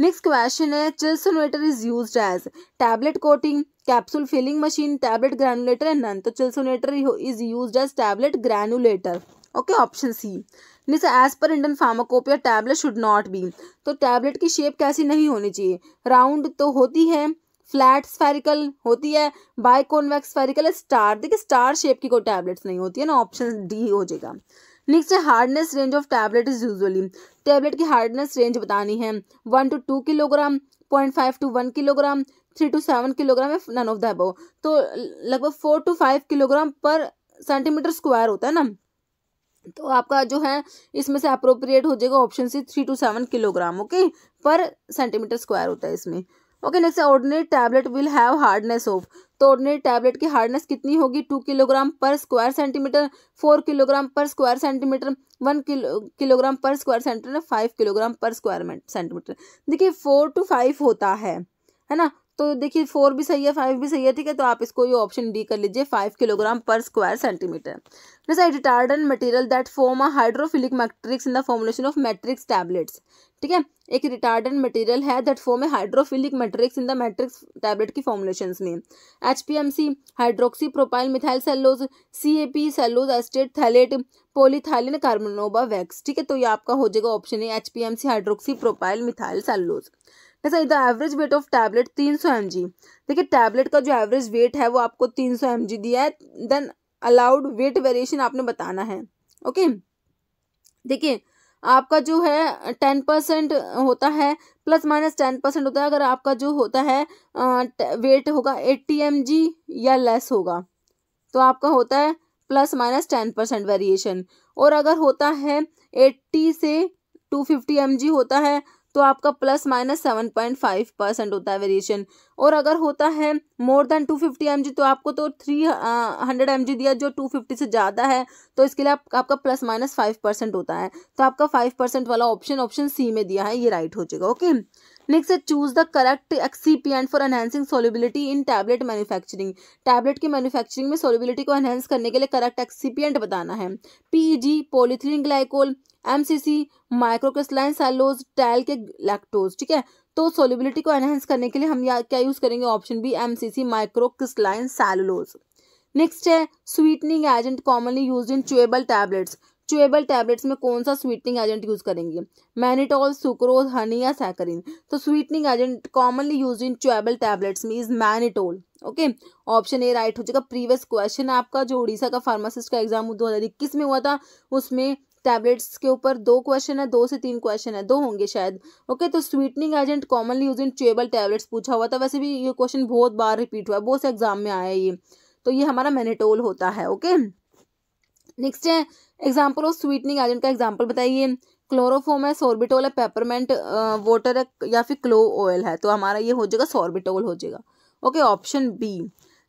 next question है chilsonator is use as tablet coating capsule filling machine tablet granulator and none तो chilsonator is use as tablet granulator okay option C निस as per Indian pharmacopoeia tablet should not be तो टैबलेट की शेप कैसी नहीं होनी चाहिए राउंड तो होती है फ्लैट स्फेरिकल होती है बाइकोनवेक्स स्फेरिकल स्टार देखिए स्टार शेप की कोई टैबलेट्स नहीं होती है ना ऑप्शन डी हो जाएगा नेक्स्ट है hardness range of tablet is usually tablet की हार्डनेस रेंज बतानी है one to two kilogram point five to one kilogram three to seven kilogram है नन ऑफ द अबव तो लगभग four to five kilogram per centimetre square होता है ना तो आपका जो है इसमें से अप्रोप्रिएट हो जाएगा option C three to seven kilogram okay per centimetre square होता है इसमें okay next ordinary tablet will have hardness of तो ऑर्डिनरी टैबलेट की हार्डनेस कितनी होगी two kilogram per square centimetre four kilogram per square centimetre one kilo kilogram per square centimetre five kilogram per square centimetre देखिए फोर टू फाइव होता है है ना तो देखिए फोर भी सही है फाइव भी सही है ठीक है तो आप इसको ये ऑप्शन डी कर लीजिए five kilogram per square centimetre next a material that form a hydrophilic matrix in the formulation of matrix tablets ठीक है एक रिटार्डन मटेरियल है that form a hydrophilic matrix in the matrix tablet की फॉर्मुलेशन में H P M C hydroxy propyl methyl cellulose C A P cellulose acetate phthalate polyethylene carnauba wax ठीक है तो ये आपका हो जाएगा ऑप्शन है H P M C hydroxy propyl methyl cellulose ऐसा इधर एवरेज वेट ऑफ टैबलेट तीन सौ एम जी देखिए टैबलेट का जो एवरेज वेट है वो आपको तीन सौ एम जी दिया है देन अलाउड वेट वेरिएशन आपने बताना है ओके देखिए आपका जो है टेन परसेंट होता है प्लस माइनस टेन परसेंट होता है अगर आपका जो होता है वेट होगा एट्टी एम जी या लेस होगा तो आपका होता है plus minus ten percent variation और अगर होता है एट्टी से टू फिफ्टी एम जी होता है तो आपका plus minus seven point five percent होता है वेरिएशन और अगर होता है more than two fifty M G तो आपको तो थ्री हंड्रेड एम जी दिया जो टू फिफ्टी से ज़्यादा है तो इसके लिए आप, आपका प्लस माइनस फाइव परसेंट होता है तो आपका फाइव परसेंट वाला ऑप्शन ऑप्शन सी में दिया है ये राइट हो जाएगा ओके नेक्स्ट है choose the correct excipient for enhancing solubility in tablet manufacturing tablet की मैन्युफैक्चरिंग में सोलिबिलिटी को एनहेंस करने के लिए करेक्ट एक्सीपियंट बताना है PG polyethylene glycol M C C microcrystalline talc lactose ठीक है तो सोलिबिलिटी को एनहेंस करने के लिए हम क्या यूज़ करेंगे option B M C C microcrystalline cellulose next है sweetening agent commonly use in chewable tablets chewable tablets में कौन सा स्वीटनिंग एजेंट यूज़ करेंगे मैनिटॉल सुक्रोज हनी या सैकरिन तो sweetening agent commonly use in chewable tablets में is mannitol okay option A right हो जाएगा प्रीवियस क्वेश्चन आपका जो उड़ीसा का फार्मासिस्ट का एग्जाम दो हजार इक्कीस में हुआ था उसमें टैबलेट्स के ऊपर दो क्वेश्चन है दो से तीन क्वेश्चन है दो होंगे शायद ओके तो sweetening agent commonly use in chewable tablets पूछा हुआ था वैसे भी ये क्वेश्चन बहुत बार रिपीट हुआ है बहुत से एग्जाम में आया है ये तो ये हमारा मैनेटोल होता है ओके नेक्स्ट है एग्जाम्पल ऑफ स्वीटनिंग एजेंट का एग्जाम्पल बताइए क्लोरोफोम है सोर्बिटोल है पेपरमेंट वाटर है या फिर क्लो ऑयल है तो हमारा ये हो जाएगा सोर्बिटोल हो जाएगा ओके ऑप्शन बी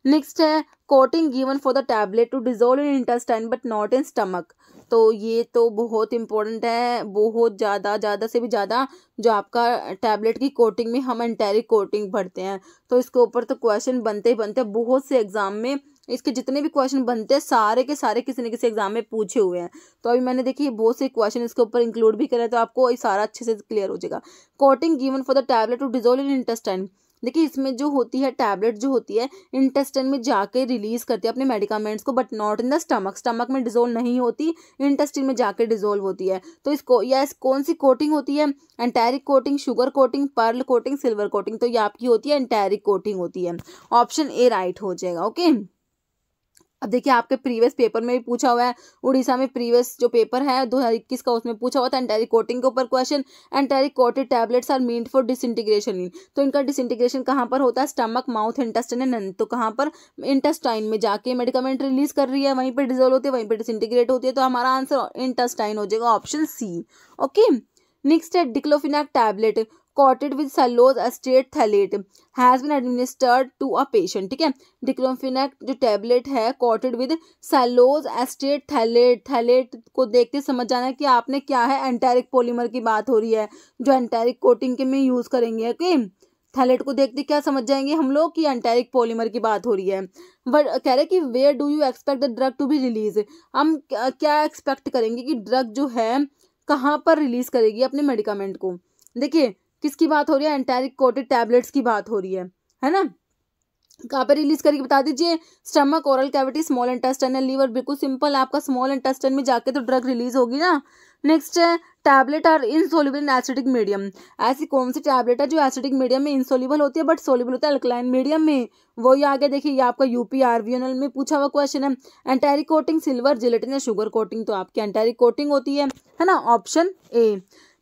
नेक्स्ट है coating given for the tablet to dissolve in intestine but not in stomach तो ये तो बहुत इम्पोर्टेंट है बहुत ज़्यादा ज़्यादा से भी ज़्यादा जो आपका टैबलेट की कोटिंग में हम एंटेरिक कोटिंग भरते हैं तो इसके ऊपर तो क्वेश्चन बनते ही बनते हैं बहुत से एग्ज़ाम में इसके जितने भी क्वेश्चन बनते हैं सारे के सारे किसी न किसी एग्जाम में पूछे हुए हैं तो अभी मैंने देखिए बहुत से क्वेश्चन इसके ऊपर इंक्लूड भी करें तो आपको ये सारा अच्छे से क्लियर हो जाएगा coating given for the tablet to dissolve in intestine देखिए इसमें जो होती है टैबलेट जो होती है इंटेस्टन में जाके रिलीज करती है अपने मेडिकामेंट्स को but not in the stomach stomach में डिजोल्व नहीं होती इंटेस्टिन में जाके डिजोल्व होती है तो इसको इस कौन सी कोटिंग होती है enteric coating sugar coating pearl coating silver coating तो ये आपकी होती है एंटेरिक कोटिंग होती है ऑप्शन ए राइट हो जाएगा ओके अब देखिए आपके प्रीवियस पेपर में भी पूछा हुआ है उड़ीसा में प्रीवियस जो पेपर है दो हज़ार इक्कीस का उसमें पूछा हुआ था एंटेरिकोटिंग के ऊपर question enteric coated tablets are meant for disintegration in तो इनका डिसइंटीग्रेशन कहाँ पर होता है स्टमक माउथ इंटेस्टाइन एंड तो कहाँ पर इंटेस्टाइन में जाके मेडिकामेंट रिलीज कर रही है वहीं पर डिजोल्व होती है वहीं पर डिसइंटीग्रेट होती है तो हमारा आंसर इंटेस्टाइन हो जाएगा ऑप्शन सी ओके नेक्स्ट है diclofenac tablet coated with cellulose acetate phthalate has been administered to a patient ठीक है डिक्रोफिनेक जो टेबलेट है coated with cellulose acetate phthalate phthalate को देखते समझ जाना कि आपने क्या है एंटेरिक पोलीमर की बात हो रही है जो एंटेरिक कोटिंग के में यूज़ करेंगे ओके थैलेट को देखते क्या समझ जाएंगे हम लोग कि एंटेरिक पोलीमर की बात हो रही है बट कह रहे कि where do you expect the drug to be release हम क्या एक्सपेक्ट करेंगे कि ड्रग जो है कहाँ पर रिलीज़ करेगी अपने मेडिकामेंट को देखिए किसकी बात हो रही है एंटेरिक कोटेड टैबलेट्स की बात हो रही है है ना कहाँ पर रिलीज करके बता दीजिए stomach oral cavity small intestine and liver बिल्कुल सिंपल आपका स्मॉल इंटेस्टन में जाके तो ड्रग रिलीज होगी ना नेक्स्ट है टैबलेट और इनसोल्यूबल इन एसिडिक मीडियम ऐसी कौन सी टैबलेट है जो एसिडिक मीडियम में इनसोल्यूबल होती है बट सोल्यूबल होता है अल्कलाइन मीडियम में वही आगे देखिए ये आपका यूपी आरवीएनएल में पूछा हुआ क्वेश्चन है एंटेरिक कोटिंग सिल्वर जिलेटिन या शुगर कोटिंग तो आपकी एंटेरिक कोटिंग होती है है ना ऑप्शन ए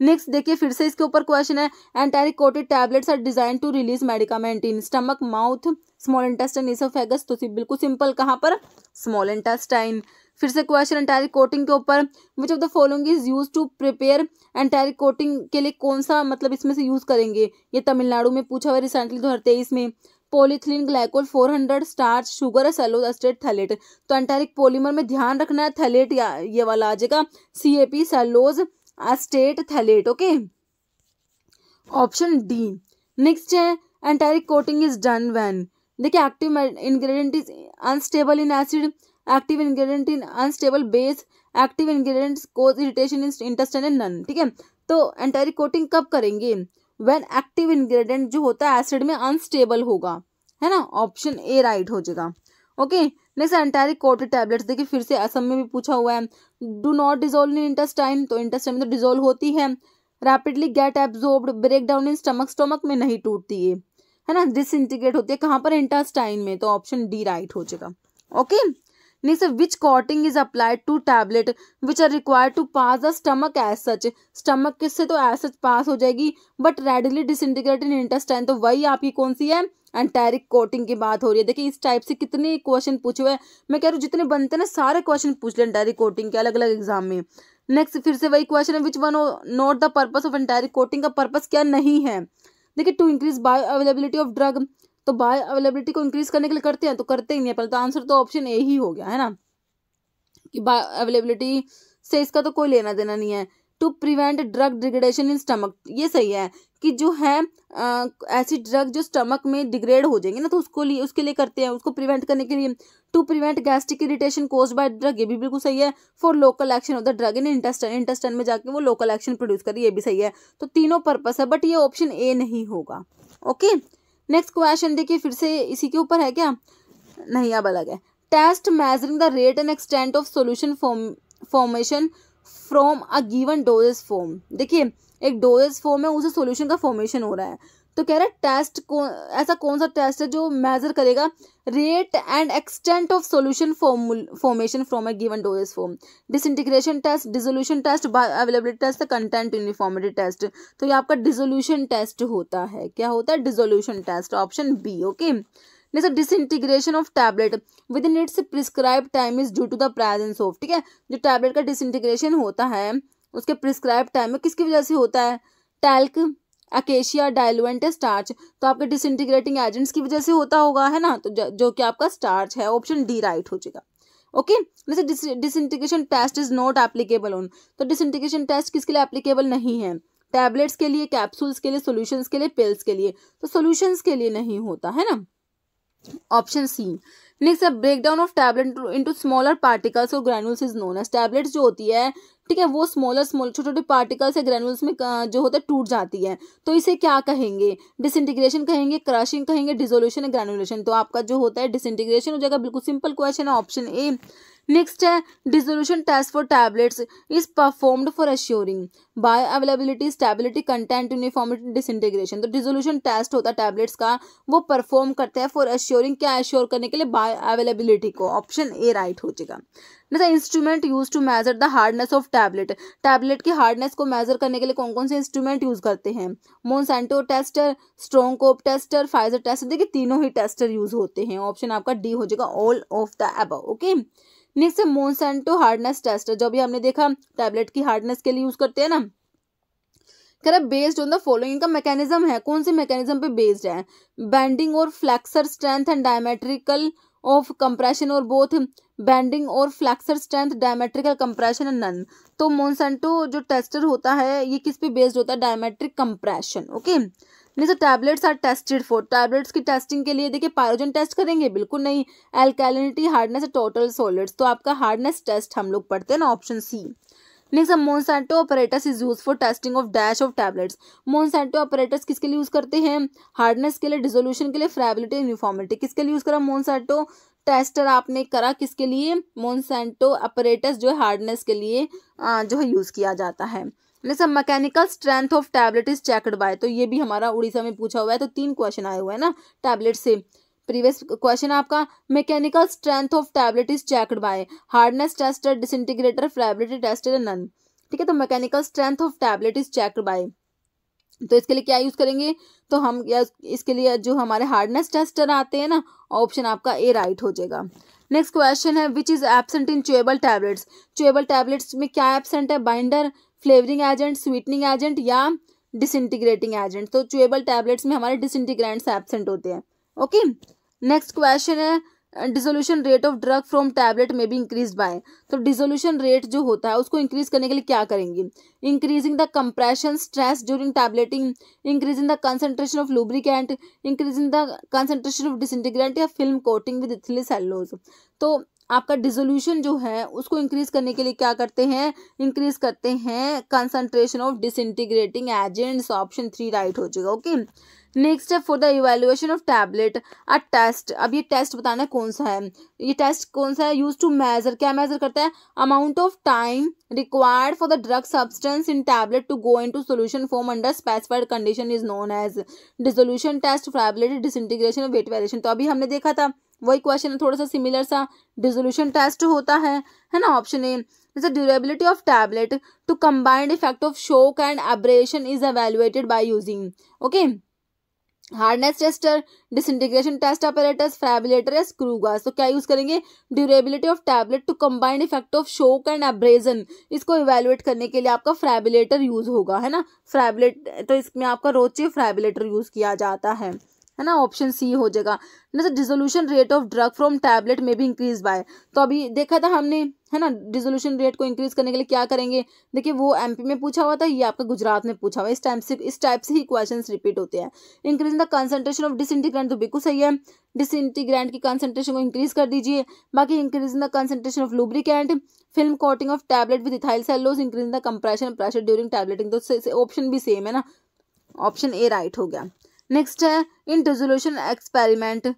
नेक्स्ट देखिए फिर से इसके ऊपर क्वेश्चन है enteric coated tablets are design to release medicament in stomach mouth small intestine oesophagus तो बिल्कुल सिंपल कहाँ पर स्मॉल इंटेस्टाइन फिर से क्वेश्चन एंटेरिक कोटिंग के ऊपर which of the following is use to prepare enteric coating के लिए कौन सा मतलब इसमें से यूज करेंगे ये तमिलनाडु में पूछा हुआ रिसेंटली दो हजार तेईस में polyethylene glycol 400 starch sugar cellulose acetate phthalate तो एंटेरिक पॉलीमर तो में ध्यान रखना है थैलेट या ये वाला आ जाएगा C A P cellulose acetate phthalate okay option D next है enteric coating is done when देखिए active ingredient is unstable in acid active ingredient in unstable base active ingredient cause irritation in intestine and none ठीक है तो एंटायरिक कोटिंग कब करेंगे वैन एक्टिव इंग्रेडिएंट जो होता है एसिड में अनस्टेबल होगा है ना ऑप्शन ए राइट हो जाएगा okay okay? Next enteric coated tablets देखिए फिर से असम में भी पूछा हुआ है do not dissolve in intestine तो इंटेस्टाइन में तो डिजोल्व होती है rapidly get absorb break down in stomach stomach में नहीं टूटती है है ना डिसइंटीग्रेट होती है कहाँ पर इंटेस्टाइन में तो ऑप्शन डी राइट हो जाएगा okay next which coating is applied to tablet which are required to pass the stomach as such stomach किससे तो एज सच पास हो जाएगी but readily disintegrate in intestine तो वही आपकी कौन सी है एंटेरिक कोटिंग की बात हो रही है देखिए इस टाइप से कितने क्वेश्चन पूछे हुए मैं कह रहा हूँ जितने बनते हैं ना सारे क्वेश्चन पूछ लें एंटेरिक कोटिंग के अलग अलग एग्जाम में नेक्स्ट फिर से वही क्वेश्चन है which one not the purpose of enteric coating का पर्पज क्या नहीं है देखिए to increase bioavailability of drug तो बायो अवेलेबिलिटी को इंक्रीज करने के लिए करते हैं तो करते ही नहीं है पहले तो आंसर तो ऑप्शन ए ही हो गया है ना कि बायो अवेलेबिलिटी से इसका तो कोई लेना देना नहीं है to prevent drug degradation in stomach ये सही है कि जो है ऐसी ड्रग जो स्टमक में डिग्रेड हो जाएंगे ना तो उसको लिए उसके लिए करते हैं उसको प्रिवेंट करने के लिए to prevent gastric irritation cause by drug ये भी बिल्कुल सही है for local action of the drug in intestine intestine में जाके वो लोकल एक्शन प्रोड्यूस करे ये भी सही है तो तीनों पर्पस है बट ये ऑप्शन ए नहीं होगा ओके नेक्स्ट क्वेश्चन देखिए फिर से इसी के ऊपर है क्या नहीं अब अलग है test measuring the rate and extent of solution formation from a given dosage form देखिए एक डोजेस फॉर्म है उसे सॉल्यूशन का फॉर्मेशन हो रहा है तो कह रहा है टेस्ट कौन ऐसा कौन सा टेस्ट है जो मेजर करेगा rate and extent of solution formation from a given dosage form disintegration test dissolution test availability test content uniformity test तो ये आपका डिजोल्यूशन टेस्ट होता है क्या होता है dissolution test option B okay okay? जैसे disintegration of tablet within its prescribe time is due to the presence of ठीक है जो टैबलेट का डिसइंटीग्रेशन होता है उसके प्रिस्क्राइब टाइम में किसकी वजह से होता है टैल्क अकेशिया डायलुएंट स्टार्च तो आपके डिसइंटीग्रेटिंग एजेंट्स की वजह से होता होगा है ना तो जो, कि आपका स्टार्च है ऑप्शन डी राइट हो जाएगा ओके जैसे disintegration test is not applicable on तो डिसइंटीग्रेशन टेस्ट किसके लिए एप्लीकेबल नहीं है टैबलेट्स के लिए कैप्सूल्स के लिए सोल्यूशन के लिए पिल्स के लिए तो सोल्यूशन के लिए नहीं होता है ना ऑप्शन सी नेक्स्ट है break down of tablet into smaller particles और granules is known as tablets जो होती है ठीक है वो स्मॉलर स्मॉल छोटे छोटे पार्टिकल्स या ग्रेनुल्स में जो होता है टूट जाती है तो इसे क्या कहेंगे डिसइंटीग्रेशन कहेंगे क्रशिंग कहेंगे डिजोल्यूशन ग्रेनुलेशन तो आपका जो होता है डिसइंटीग्रेशन हो जाएगा बिल्कुल सिंपल क्वेश्चन है ऑप्शन ए नेक्स्ट है dissolution test for tablets is performed for assuring bioavailability stability content uniformity disintegration तो डिजोल्यूशन टेस्ट होता है टैबलेट्स का वो परफॉर्म करते हैं फॉर एश्योरिंग क्या एश्योर करने के लिए बाय अवेलेबिलिटी को ऑप्शन ए राइट हो जाएगा next instrument use to measure the hardness of tablet tablet की हार्डनेस को मेजर करने के लिए कौन कौन से इंस्ट्रूमेंट यूज करते हैं Monsanto tester Strong Cobb tester Pfizer tester देखिए तीनों ही टेस्टर यूज होते हैं ऑप्शन आपका डी हो जाएगा all of the above okay next है मोनसेंटो हार्डनेस टेस्ट जो भी हमने देखा टैबलेट की हार्डनेस के लिए यूज करते हैं ना कह रहा है बेस्ड ऑन द फॉलोइंग इनका मैकेनिज्म है कौन से मैकेनिज्म पे बेस्ड है बैंडिंग और flexure strength and diametrical of compression और बोथ बैंडिंग और flexure strength diametrical compression and none तो मोनसेंटो जो टेस्टर होता है ये किस पे बेस्ड होता है डायमेट्रिक कंप्रेशन ओके okay? नहीं तो tablets are tested for tablets की टेस्टिंग के लिए देखिए पायरोजन टेस्ट करेंगे बिल्कुल नहीं एल्कैलिनिटी हार्डनेस टोटल सॉलिड्स तो आपका हार्डनेस टेस्ट हम लोग पढ़ते हैं ना option C next Monsanto apparatus is use for testing of dash of tablets Monsanto apparatus किसके लिए यूज करते हैं हार्डनेस के लिए डिजोल्यूशन के लिए फ्रेबिलिटी यूनिफॉर्मिटी किसके लिए यूज करा मोनसेंटो टेस्टर आपने करा किसके लिए मोनसेंटो ऑपरेटस जो है हार्डनेस के लिए जो है यूज किया जाता है जैसे mechanical strength of tablet is checked by तो ये भी हमारा उड़ीसा में पूछा हुआ है तो तीन क्वेश्चन आए हुए हैं ना टैबलेट से प्रीवियस क्वेश्चन आपका mechanical strength of tablet is checked by hardness tested disintegrator friability tested none ठीक है तो mechanical strength of tablet is checked by तो इसके लिए क्या यूज़ करेंगे तो हम या इसके लिए जो हमारे हार्डनेस टेस्टर आते हैं ना ऑप्शन आपका ए राइट हो जाएगा नेक्स्ट क्वेश्चन है which is absent in chewable tablets chewable tablets में क्या एबसेंट है binder flavouring agent sweetening agent या डिसइंटीग्रेटिंग एजेंट तो चुएबल टैबलेट्स में हमारे डिसइंटीग्रेंट्स एबसेंट होते हैं ओके नेक्स्ट क्वेश्चन है dissolution rate of drug from tablet may be increase by तो डिजोल्यूशन रेट जो होता है उसको इंक्रीज करने के लिए क्या करेंगे increasing the compression stress during tableting increasing the concentration of lubricant increasing the concentration of disintegrant या film coating with ethyl cellulose तो आपका डिजोल्यूशन जो है उसको इंक्रीज करने के लिए क्या करते हैं इंक्रीज करते हैं concentration of disintegrating agents option three right हो जाएगा ओके नेक्स्ट है for the evaluation of tablet a test अब ये टेस्ट बताना कौन सा है ये टेस्ट कौन सा है यूज टू मेजर क्या मेजर करता है amount of time required for the drug substance in tablet to go into solution form under specified condition is known as dissolution test friability disintegration weight variation तो अभी हमने देखा था वही क्वेश्चन है थोड़ा सा सिमिलर सा डिजोल्यूशन टेस्ट होता है है ना ऑप्शन ए जैसे durability of tablet to combined effect of shock and abrasion is evaluated by using okay hardness tester disintegration test apparatus friabilator या स्क्रूगा तो क्या यूज करेंगे durability of tablet to combined effect of shock and abrasion इसको इवेलुएट करने के लिए आपका फ्रेबिलेटर यूज होगा है ना फ्रेबुलेट तो इसमें आपका रोचे फ्रेबिलेटर यूज किया जाता है है ना ऑप्शन सी हो जाएगा ना sir dissolution rate of drug from tablet may be increase by तो अभी देखा था हमने है ना डिजोल्यूशन रेट को इंक्रीज करने के लिए क्या करेंगे देखिए वो एमपी में पूछा हुआ था ये आपका गुजरात में पूछा हुआ इस टाइप से इस टाइप से ही क्वेश्चन रिपीट होते हैं increase the concentration of disintegrant तो बिल्कुल सही है डिसइंटीग्रेंट की कंसनट्रेशन को इंक्रीज कर दीजिए बाकी increase the concentration of lubricant film coating of tablet with ethyl cellulose increase the compression pressure during tableting तो ऑप्शन भी सेम है ना ऑप्शन ए राइट हो गया नेक्स्ट है in dissolution experiment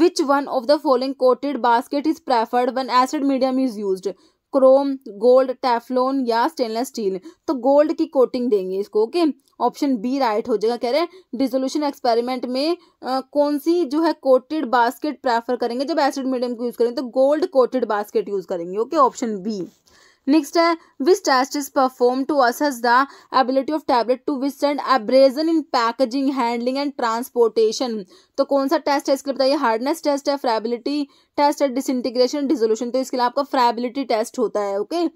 which one of the following coated basket is preferred when acid medium is use chrome gold Teflon या स्टेनलेस स्टील तो गोल्ड की कोटिंग देंगे इसको ओके ऑप्शन बी राइट हो जाएगा कह रहे हैं डिजोल्यूशन एक्सपेरिमेंट में आ, कौन सी जो है कोटेड बास्केट प्रेफर करेंगे जब एसिड मीडियम को यूज़ करेंगे तो गोल्ड कोटेड बास्केट यूज़ करेंगे ओके ऑप्शन बी नेक्स्ट है which test is perform to assess the ability of tablet to withstand abrasion in packaging handling and transportation तो कौन सा टेस्ट है इसके लिए बताइए हार्डनेस टेस्ट है फ्रेबिलिटी टेस्ट है डिसइंटीग्रेशन डिजोल्यूशन तो इसके लिए आपका फ्रेबिलिटी टेस्ट होता है okay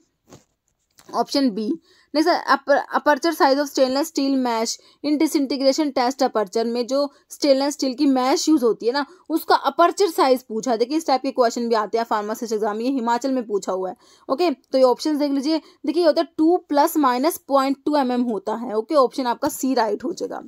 option B next aperture size of stainless steel mesh in disintegration test aperture में जो स्टेनलेस स्टील की मैश यूज होती है ना उसका अपर्चर साइज पूछा देखिए इस टाइप के क्वेश्चन भी आते हैं फार्मासिस्ट एग्जाम ये हिमाचल में पूछा हुआ है ओके तो ये ऑप्शन देख लीजिए देखिए होता है two plus minus point two M M होता है ओके ऑप्शन आपका सी राइट हो जाएगा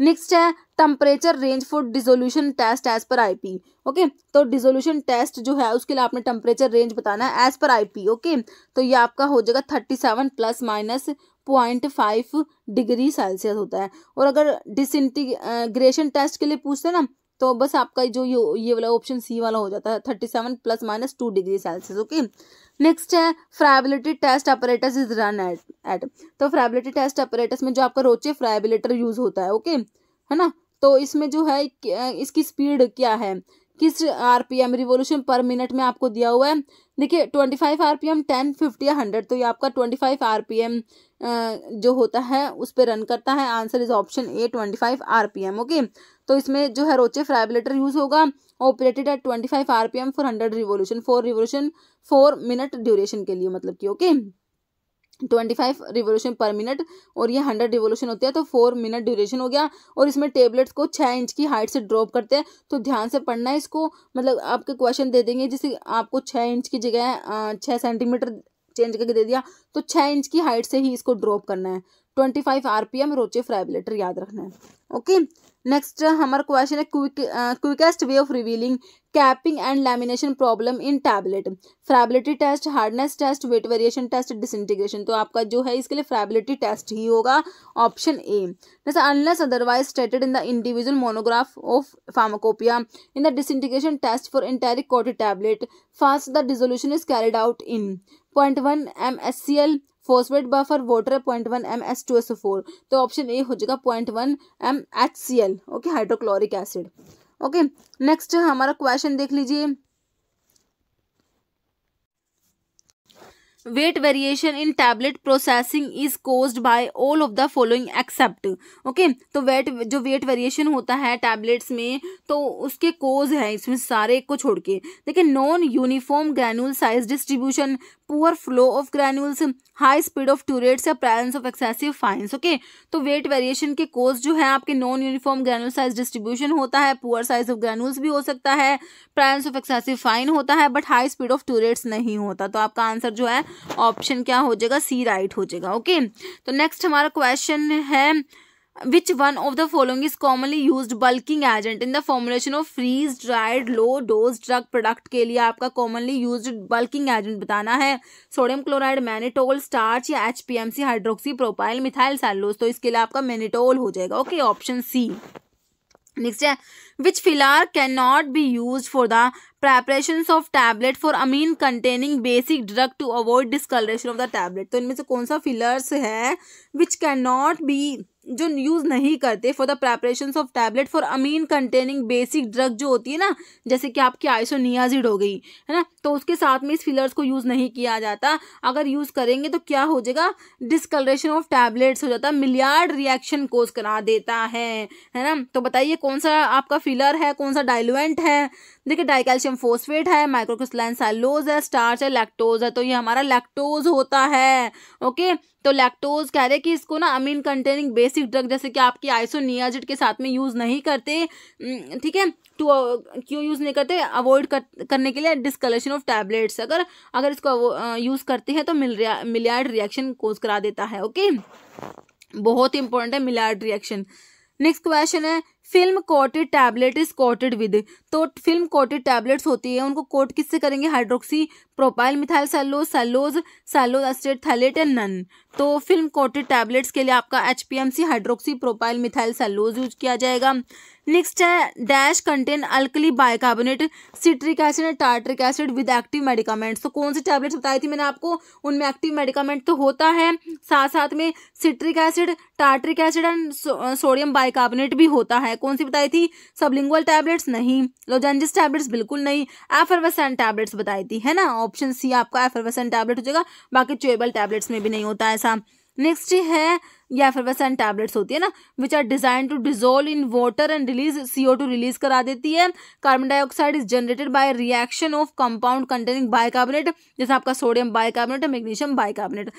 नेक्स्ट है temperature range for dissolution test as per IP okay तो डिजोल्यूशन टेस्ट जो है उसके लिए आपने टेम्परेचर रेंज बताना है एज पर आईपी ओके तो ये आपका हो जाएगा thirty seven plus minus point five degree Celsius होता है और अगर डिसइंटीग्रेशन टेस्ट के लिए पूछते हैं ना तो बस आपका जो ये वाला ऑप्शन सी वाला हो जाता है thirty seven plus minus two degree Celsius okay next है friability test apparatus is run at at तो फ्राइबिलिटी टेस्ट अपरेटस में जो आपका रोचे फ्राइबिलेटर यूज होता है ओके है ना तो इसमें जो है इसकी स्पीड क्या है किस एम रिवोल्यूशन पर मिनट में आपको दिया हुआ है देखिए twenty five R P M ten fifty या हंड्रेड तो ये आपका twenty five R P M जो होता है उस पर रन करता है answer is option A twenty five R P M okay तो इसमें जो है रोचे फ्राइबलेटर यूज़ होगा operated at twenty five R P M four hundred revolution four revolution four minute duration के लिए मतलब कि okay twenty five revolution per minute और ये हंड्रेड रिवोल्यूशन होती है तो फोर मिनट ड्यूरेशन हो गया और इसमें टेबलेट्स को छः इंच की हाइट से ड्रॉप करते हैं तो ध्यान से पढ़ना है इसको मतलब आपके क्वेश्चन दे देंगे जिससे आपको छः इंच की जगह छः सेंटीमीटर चेंज करके दे दिया तो छः इंच की हाइट से ही इसको ड्रॉप करना है twenty five R P M Roche friabilator याद रखना है ओके नेक्स्ट हमारा क्वेश्चन है quickest way of revealing capping and lamination problem in tablet friability test hardness test weight variation test disintegration तो आपका जो है इसके लिए फ्रेबिलिटी टेस्ट ही होगा ऑप्शन ए जैसे unless otherwise stated in the individual monograph of pharmacopoeia in the disintegration test for enteric coated tablet fast the dissolution is carried out in point one M S C L phosphate buffer water point one M S two S four तो ऑप्शन ए हो जाएगा point one M H C L okay hydrochloric acid okay next हमारा क्वेश्चन देख लीजिए weight variation in tablet processing is caused by all of the following except okay तो वेट जो वेट वेरिएशन होता है टैबलेट्स में तो उसके कोज है इसमें सारे को छोड़ के देखिए non uniform granule size distribution poor flow of granules high speed of turrets या presence of excessive fines okay तो वेट वेरिएशन के कोज जो है आपके non uniform granule size distribution होता है पुअर साइज ऑफ ग्रेन्यूल्स भी हो सकता है प्रेजेंस ऑफ एक्सेसिव फाइन होता है but high speed of turrets नहीं होता तो आपका आंसर जो है ऑप्शन क्या हो जाएगा सी राइट हो जाएगा ओके तो नेक्स्ट हमारा क्वेश्चन है which one of the following is commonly use bulking agent in the formulation of freeze dried low dose drug product के लिए आपका कॉमनली यूज बल्किंग एजेंट बताना है सोडियम क्लोराइड मैनिटोल स्टार्च या H P M C hydroxy propyl methyl cellulose तो इसके लिए आपका मैनिटोल हो जाएगा ओके ऑप्शन सी नेक्स्ट है which filler can not be use for the preparation of tablet for amine containing basic drug to avoid discoloration of the tablet तो इनमें से कौन सा फिलर्स है विच कैन नॉट बी जो यूज़ नहीं करते for the preparation of tablet for amine containing basic drug जो होती है ना जैसे कि आपकी आइसोनियाजिड हो गई है ना तो उसके साथ में इस फिलर्स को यूज़ नहीं किया जाता अगर यूज़ करेंगे तो क्या हो जाएगा डिसकलरेशन ऑफ टैबलेट्स हो जाता है मिलियार्ड रिएक्शन कोज करा देता है है ना तो बताइए कौन सा आपका फिलर है कौन सा डायलोवेंट है देखिए डाइकैल्शियम फोस्फेट है माइक्रोक्रिस्लाइन साइलोज है स्टार्च है लैक्टोज है तो ये हमारा लैक्टोज होता है ओके तो लैक्टोज कह रहे कि इसको ना अमीन कंटेनिंग बेसिक ड्रग जैसे कि आपकी आइसोनियाजिड के साथ में यूज़ नहीं करते हम्म, ठीक है टू uh, क्यों यूज़ नहीं करते अवॉइड कर, करने के लिए डिस्कलेशन ऑफ टैबलेट्स अगर अगर इसको यूज़ uh, करते हैं तो मिलिया रिएक्शन कोज करा देता है ओके बहुत इंपॉर्टेंट है मिलार्ड रिएक्शन नेक्स्ट क्वेश्चन है film coated tablet is coated with तो फिल्म कोटेड टैबलेट्स होती है उनको कोट किससे करेंगे hydroxy propyl methyl cellulose cellulose cellulose acetate phthalate and none तो फिल्म कोटेड टैबलेट्स के लिए आपका H hydroxy propyl methyl cellulose use किया जाएगा नेक्स्ट है dash contain alkali bicarbonate citric acid and tartaric acid with active medicaments तो कौन सी टैबलेट्स बताई थी मैंने आपको उनमें एक्टिव मेडिकामेंट तो होता है साथ साथ में citric acid tartaric acid and sodium bicarbonate भी होता है कौन सी बताई थी सबलिंगुअल टैबलेट्स नहीं लोजेंजिस टैबलेट्स बिल्कुल नहीं एफरवेसन टैबलेट्स बताई थी है ना ऑप्शन सी आपका एफरवेसन टैबलेट हो जाएगा बाकी चुएबल टैबलेट्स में भी नहीं होता ऐसा नेक्स्ट है या फिर वैसन टैबलेट्स होती है ना which are design to dissolve in water and release C O two release करा देती है carbon dioxide is generated by reaction of compound containing bicarbonate जैसे आपका सोडियम बाइकार्बोनेट और magnesium bicarbonate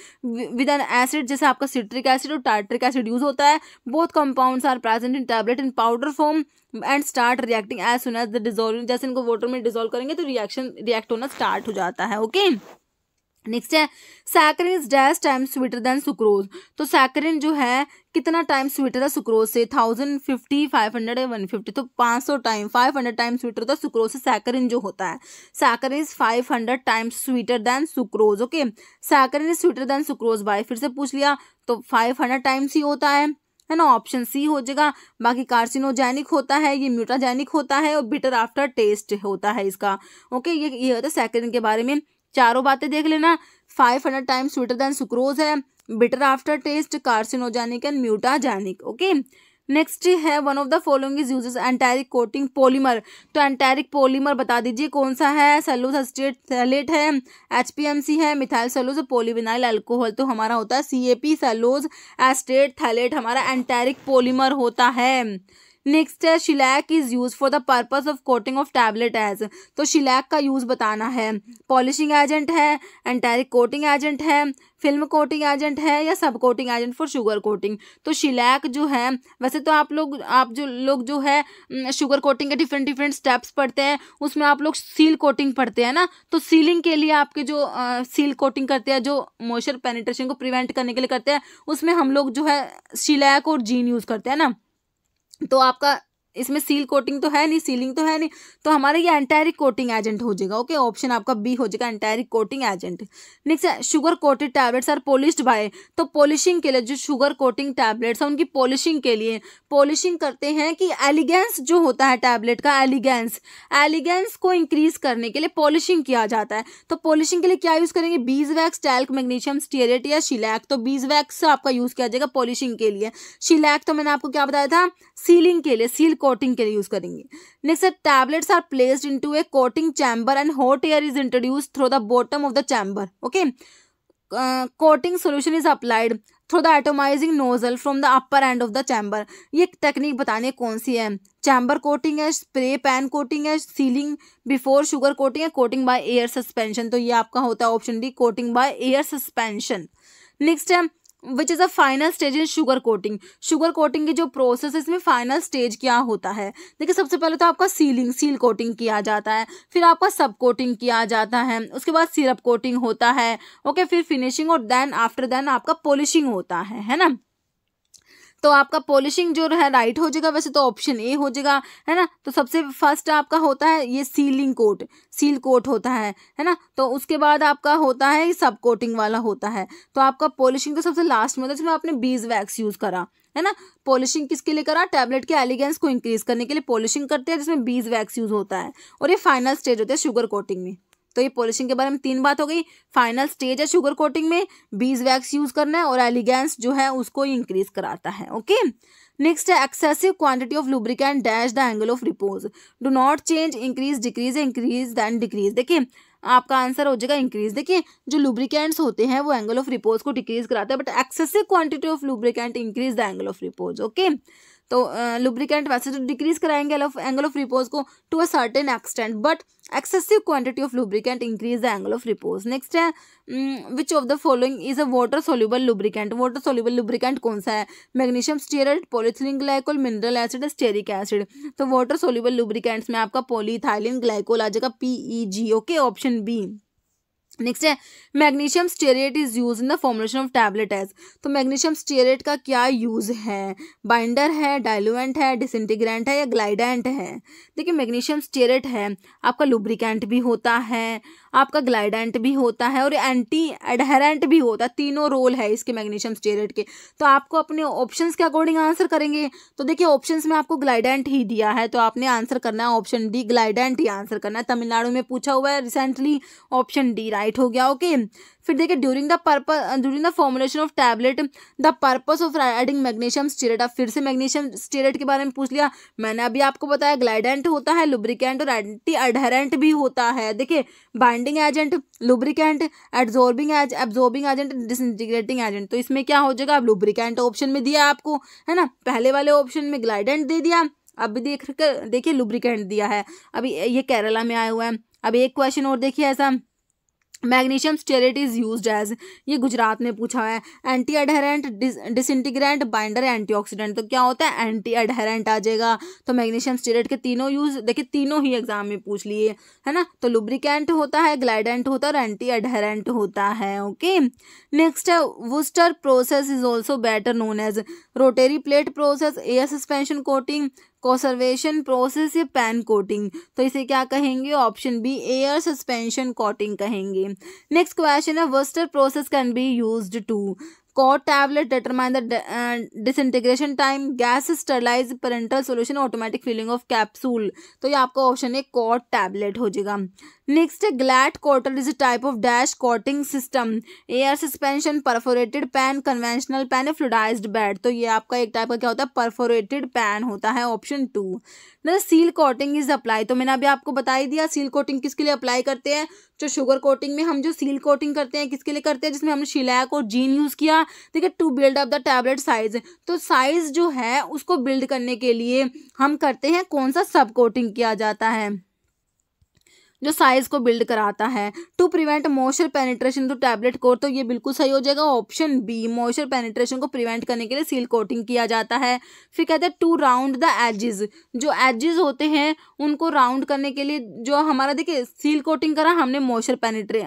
with an acid जैसे आपका सिट्रिक एसिड और टार्ट्रिक एसिड यूज होता है both compounds are present in tablet in powder form and start reacting as soon as the dissolve जैसे इनको वाटर में डिजोल्व करेंगे तो रिएक्शन रिएक्ट होना स्टार्ट हो जाता है ओके okay? नेक्स्ट है saccharin is dash time sweeter than sucrose तो सैकरिन जो है कितना टाइम स्वीटर था सुक्रोज से thousand fifty five hundred and one fifty तो पाँच सौ time five hundred time sweeter था सुक्रोज से सैकरिन जो होता है saccharin is five hundred time sweeter than sucrose okay saccharin is sweeter than sucrose by फिर से पूछ लिया तो फाइव हंड्रेड टाइम्स ही होता है है ना ऑप्शन सी हो जाएगा बाकी कार्सिनोजेनिक होता है ये म्यूटाजेनिक होता है और बिटर आफ्टर टेस्ट होता है इसका ओके ये ये होता है सैकरिन के बारे में चारों बातें देख लेना five hundred time sweeter than sucrose है bitter after taste carcinogenic and mutagenic okay next है one of the following is use enteric coating polymer तो एंटेरिक पॉलीमर बता दीजिए कौन सा है सेलोज अस्टेट सेलेट है सी है मिथाइल सेलोज पोलिविनाइल अल्कोहल तो हमारा होता है C A P cellulose acetate phthalate हमारा एंटेरिक पोलीमर होता है नेक्स्ट है shellac is use for the purpose of coating of tablet as तो शिलैक का यूज़ बताना है पॉलिशिंग एजेंट है एंटेरिक कोटिंग एजेंट है फिल्म कोटिंग एजेंट है या sub coating agent for sugar coating तो शिलैक जो है वैसे तो आप लोग आप जो लोग जो है शुगर कोटिंग के डिफरेंट डिफरेंट स्टेप्स पढ़ते हैं उसमें आप लोग सील कोटिंग पढ़ते हैं ना तो सीलिंग के लिए आपके जो आ, सील कोटिंग करते हैं जो मोइस्चर पेनिट्रेशन को प्रिवेंट करने के लिए करते हैं उसमें हम लोग जो है शिलैक और जीन यूज़ करते हैं ना तो आपका इसमें सील कोटिंग तो है नहीं सीलिंग तो है नहीं तो हमारे ये एंटायरिक कोटिंग एजेंट हो जाएगा ओके ऑप्शन आपका बी हो जाएगा एंटायरिक कोटिंग एजेंट नेक्स्ट है sugar coated tablets are polished by तो पॉलिशिंग के लिए जो शुगर कोटिंग टैबलेट्स हैं उनकी पॉलिशिंग के लिए पॉलिशिंग करते हैं कि एलिगेंस जो होता है टैबलेट का एलिगेंस एलिगेंस को इंक्रीज करने के लिए पॉलिशिंग किया जाता है तो पॉलिशिंग के लिए क्या यूज़ करेंगे bees wax talc magnesium stearate या शिलैक तो बीज वैक्स आपका यूज़ किया जाएगा पॉलिशिंग के लिए शिलैक तो मैंने आपको क्या बताया था सीलिंग के लिए सील कोटिंग के लिए यूज करेंगे next tablets are placed into a coating chamber and hot air is introduce through the bottom of the chamber okay coating solution is applied through the atomizing nozzle from the upper end of the chamber ये टेक्निक बताने कौन सी है चैम्बर कोटिंग है स्प्रे पैन कोटिंग है सीलिंग बिफोर शुगर कोटिंग है कोटिंग बाय एयर सस्पेंशन तो ये आपका होता है option D coating by air suspension next है which is a final stage in sugar coating sugar coating की जो प्रोसेस है इसमें फाइनल स्टेज क्या होता है देखिए सबसे पहले तो आपका सीलिंग सील कोटिंग किया जाता है फिर आपका सब कोटिंग किया जाता है उसके बाद सिरप कोटिंग होता है ओके फिर फिनिशिंग और देन आफ्टर देन आपका पॉलिशिंग होता है है ना तो आपका पॉलिशिंग जो है राइट हो जाएगा वैसे तो ऑप्शन ए हो जाएगा है ना तो सबसे फर्स्ट आपका होता है ये सीलिंग कोट सील कोट होता है है ना तो उसके बाद आपका होता है सब कोटिंग वाला होता है तो आपका पॉलिशिंग तो सबसे लास्ट में होता है जिसमें आपने बीज वैक्स यूज़ करा है ना पॉलिशिंग किसके लिए करा टैबलेट के एलिगेंस को इंक्रीज करने के लिए पॉलिशिंग करते हैं जिसमें बीज वैक्स यूज़ होता है और ये फाइनल स्टेज होता है शुगर कोटिंग में तो ये पॉलिशिंग के बारे में तीन बात हो गई फाइनल स्टेज है शुगर कोटिंग में बीज वैक्स यूज करना है और एलिगेंस जो है उसको इंक्रीज कराता है ओके नेक्स्ट है excessive quantity of lubricant dash the angle of repose do not change increase decrease increase than decrease देखिए आपका आंसर हो जाएगा इंक्रीज देखिए जो लुब्रिकेंट्स होते हैं वो एंगल ऑफ रिपोज को डिक्रीज कराता है but excessive quantity of lubricant increase the angle of repose okay तो लुब्रिकेंट वैसे तो डिक्रीज कराएंगे एंगल ऑफ रिपोज को to a certain extent but excessive quantity of lubricant increase the angle of repose next है which of the following is a water soluble lubricant water soluble lubricant कौन सा है magnesium stearate polyethylene glycol mineral acid stearic acid तो वाटर सोल्यूबल लुब्रिकेंट्स में आपका पोलीथाइलिन ग्लाइकोल आ जाएगा P E G okay option B next है magnesium stearate is use in the formulation of tablet as तो मैग्नीशियम स्टेरेट का क्या यूज है बाइंडर है डायलुएंट है डिसइंटीग्रेंट है या ग्लाइडेंट है देखिए मैग्नीशियम स्टेरेट है आपका लुब्रिकेंट भी होता है आपका ग्लाइडेंट भी होता है और एंटी एडहेरेंट भी होता है तीनों रोल है इसके मैग्नीशियम स्टेरेट के तो आपको अपने ऑप्शन के अकॉर्डिंग आंसर करेंगे तो देखिए ऑप्शन में आपको ग्लाइडेंट ही दिया है तो आपने आंसर करना है ऑप्शन डी ग्लाइडेंट ही आंसर करना है तमिलनाडु में पूछा हुआ है रिसेंटली ऑप्शन डी राइट हो गया ओके फिर देखिए during the purpose during the formulation of tablet the purpose of adding magnesium stearate फिर से मैग्नीशियम स्टेरेट के बारे में पूछ लिया मैंने अभी आपको बताया ग्लाइडेंट होता है लुब्रिकेंट और एंटी अडहरेंट भी होता है देखिए binding agent lubricant absorbing as absorbing agent disintegrating agent तो इसमें क्या हो जाएगा अब लुब्रिकेंट ऑप्शन में दिया आपको है ना पहले वाले ऑप्शन में ग्लाइडेंट दे दिया अब देख कर देखिए लुब्रिकेंट दिया है अभी ये केरला में आया हुआ है अब एक क्वेश्चन और देखिए ऐसा magnesium stearate is use as ये गुजरात में पूछा है anti adherent disintegrant binder antioxidant तो क्या होता है एंटी एडहेरेंट आ जाएगा तो मैग्नीशियम स्टेरेट के तीनों यूज देखिए तीनों ही एग्जाम में पूछ लिए है ना तो लुब्रिकेंट होता है ग्लाइडेंट होता है और एंटी एडहेरेंट होता है ओके नेक्स्ट है Wurster process is also better known as rotary plate process air suspension coating conservation process या पैन कोटिंग तो इसे क्या कहेंगे option B air suspension coating कहेंगे नेक्स्ट क्वेश्चन है Wurster process can be use to coat tablet determine the disintegration time gas sterilize parental solution automatic filling of capsule तो ये आपका ऑप्शन है कॉट टैबलेट हो जाएगा नेक्स्ट है Glatt cotton is a type of dash coating system air suspension perforated pan conventional pan fluidized bed तो ये आपका एक टाइप का क्या होता है परफोरेटेड पैन होता है ऑप्शन टू ना सील कोटिंग इज अप्लाई तो मैंने अभी आपको बता ही दिया सील कोटिंग किसके लिए अप्लाई करते हैं जो शुगर कोटिंग में हम जो सील कोटिंग करते हैं किसके लिए करते हैं जिसमें हमने शिलैक और जीन यूज़ किया ठीक है to build up the tablet size तो साइज जो है उसको बिल्ड करने के लिए हम करते हैं कौन सा सब कोटिंग किया जाता है जो साइज को बिल्ड कराता है to prevent moisture penetration to tablet core तो ये बिल्कुल सही हो जाएगा ऑप्शन बी मॉइस्चर पेनिट्रेशन को प्रिवेंट करने के लिए सील कोटिंग किया जाता है फिर कहते हैं टू राउंड द एजेस जो एजेस होते हैं उनको राउंड करने के लिए जो हमारा देखिए सील कोटिंग करा हमने मॉइस्चर पेनिट्रे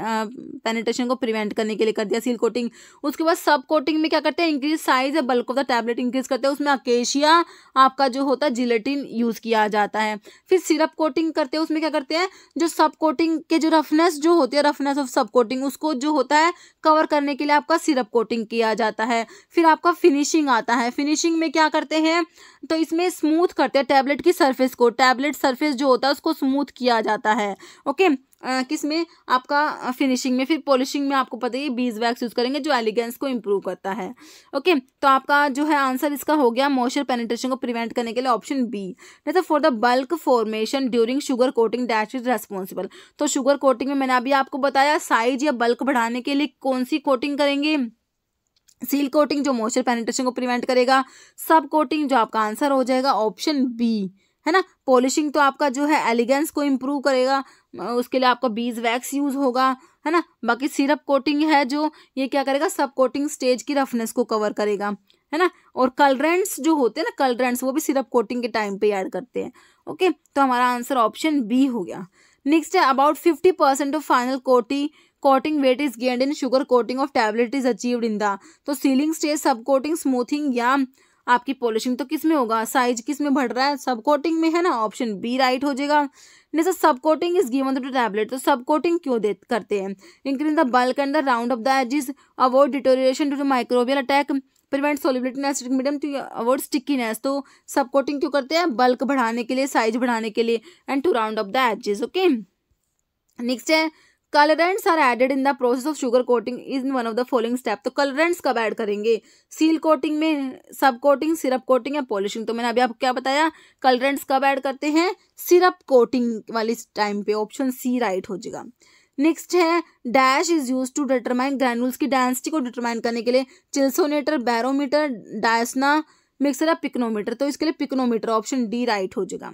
पेनिट्रेशन को प्रिवेंट करने के लिए कर दिया सील कोटिंग उसके बाद सब कोटिंग में क्या करते हैं इंक्रीज साइज या bulk of the tablet increase करते हैं उसमें अकेशिया आपका जो होता है जिलेटिन यूज़ किया जाता है फिर सिरप कोटिंग करते हैं उसमें क्या करते हैं जो सब कोटिंग के जो रफनेस जो होती है रफनेस ऑफ सब कोटिंग उसको जो होता है कवर करने के लिए आपका सिरप कोटिंग किया जाता है फिर आपका फिनिशिंग आता है फिनिशिंग में क्या करते हैं तो इसमें स्मूथ करते हैं टैबलेट की सरफेस को टैबलेट सरफेस जो होता है उसको स्मूथ किया जाता है ओके किस में आपका फिनिशिंग में फिर पॉलिशिंग में आपको पता है बीज वैक्स यूज़ करेंगे जो एलिगेंस को इम्प्रूव करता है ओके तो आपका जो है आंसर इसका हो गया मॉइस्चर पेनिट्रेशन को प्रिवेंट करने के लिए ऑप्शन बी नहीं for the bulk formation during sugar coating dash is responsible तो शुगर कोटिंग तो में मैंने अभी आपको बताया साइज या बल्क बढ़ाने के लिए कौन सी कोटिंग करेंगे सील कोटिंग जो मॉइस्चर पेनिट्रेशन को प्रिवेंट करेगा सब कोटिंग जो आपका आंसर हो जाएगा ऑप्शन बी है ना पॉलिशिंग तो आपका जो है एलिगेंस को इम्प्रूव करेगा उसके लिए आपका बीज वैक्स यूज़ होगा है ना बाकी सिरप कोटिंग है जो ये क्या करेगा सब कोटिंग स्टेज की रफनेस को कवर करेगा है ना और कलरेंट्स जो होते हैं ना कलरेंट्स वो भी सिरप कोटिंग के टाइम पे ऐड करते हैं ओके तो हमारा आंसर ऑप्शन बी हो गया नेक्स्ट है about fifty percent of final coating weight is gained in sugar coating of tablet is achieve in the तो तो स्टेज सब कोटिंग स्मूथिंग या आपकी पॉलिशिंग तो किस में होगा साइज किस में बढ़ रहा है सब कोटिंग में है ना ऑप्शन बी राइट हो जाएगा जैसे sub coating is given to tablet तो सब कोटिंग क्यों दे करते हैं increase the bulk and the round off the edges avoid deterioration due to microbial attack prevent solubility acidic medium to avoid stickiness तो सब कोटिंग क्यों करते हैं बल्क बढ़ाने के लिए साइज बढ़ाने के लिए and to round off the edges okay next है colourants are added in the process of sugar coating in one of the following step तो कलरेंट्स कब ऐड करेंगे सील कोटिंग में सब कोटिंग सिरप कोटिंग या पॉलिशिंग तो मैंने अभी आपको क्या बताया कलरेंट्स कब ऐड करते हैं सिरप कोटिंग वाली टाइम पे ऑप्शन सी राइट हो जाएगा नेक्स्ट है dash is use to determine granules की डेंसिटी को डिटरमाइन करने के लिए चिल्सोनेटर बैरोमीटर डायसना मिक्सर या पिक्नोमीटर तो इसके लिए पिकनोमीटर ऑप्शन डी राइट हो जाएगा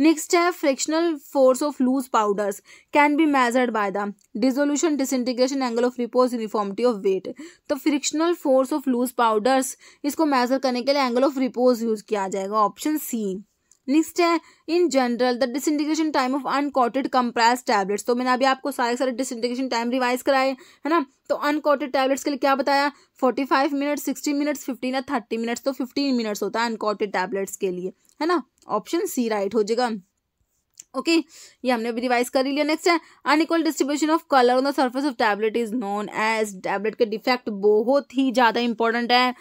नेक्स्ट है frictional force of loose powders can be measured by the dissolution disintegration angle of repose uniformity of weight तो frictional force of loose powders इसको मेजर करने के लिए एंगल ऑफ रिपोज यूज किया जाएगा ऑप्शन सी नेक्स्ट है in general the disintegration time of uncoated compress tablets तो मैंने अभी आपको सारे सारे डिसइंटीग्रेशन टाइम रिवाइज कराए है ना तो अनकोटेड टैबलेट्स के लिए क्या बताया forty five minute sixty minutes fifteen या थर्टी मिनट्स तो फिफ्टीन मिनट्स होता है अनकोटेड टैबलेट्स के लिए है ना ऑप्शन सी राइट हो जाएगा ओके okay, ये हमने अभी रिवाइज कर लिया नेक्स्ट है unequal distribution of colour on the surface of tablet is known as tablet के डिफेक्ट बहुत ही ज़्यादा इंपॉर्टेंट है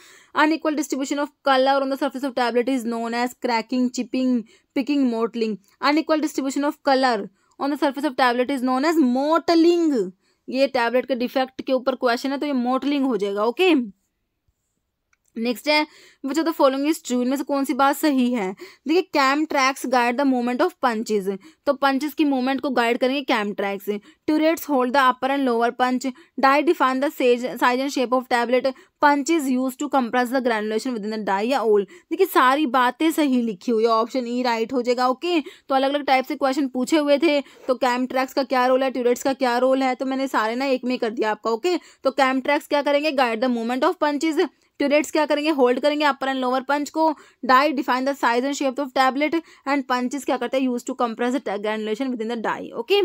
unequal distribution of colour on the surface of tablet is known as cracking chipping picking mottling unequal distribution of colour on the surface of tablet is known as mottling ये टैबलेट के डिफेक्ट के ऊपर क्वेश्चन है तो ये मोटलिंग हो जाएगा ओके okay? नेक्स्ट है ऑफ द तो फॉलोइंग इज ट्रू इनमें से कौन सी बात सही है देखिए cam tracks guide the movement of punches तो पंचेज की मूवमेंट को गाइड करेंगे cam tracks turrets hold the upper and lower punch die define the size size and shape of tablet punch is use to compress the granulation within the die या ओल्ड देखिए सारी बातें सही लिखी हुई है ऑप्शन ई राइट हो जाएगा ओके तो अलग अलग टाइप से क्वेश्चन पूछे हुए थे तो कैम ट्रैक्स का क्या रोल है टूरेट्स का क्या रोल है तो मैंने सारे ना एक में कर दिया आपका ओके तो कैम ट्रैक्स क्या करेंगे guide the movement of punches turrets क्या करेंगे होल्ड करेंगे अपर एंड लोअर पंच को die define the size and shape of tablet and punches क्या करते हैं use to compress granulation within the die okay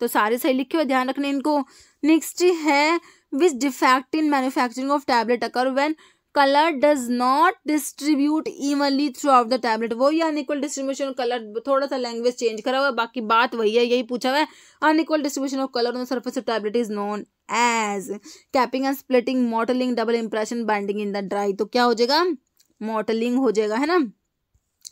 तो सारे सही लिखे हुए ध्यान रखने इनको नेक्स्ट है which defect in manufacturing of tablet occur when colour does not distribute evenly throughout the tablet वही अनइक्वल डिस्ट्रीब्यूशन ऑफ कलर थोड़ा सा लैंग्वेज चेंज करा हुआ है बाकी बात वही है यही पूछा हुआ है unequal distribution of colour on surface of tablet is known as capping and splitting mottling double impression banding in the dry तो क्या हो जाएगा मॉडलिंग हो जाएगा है ना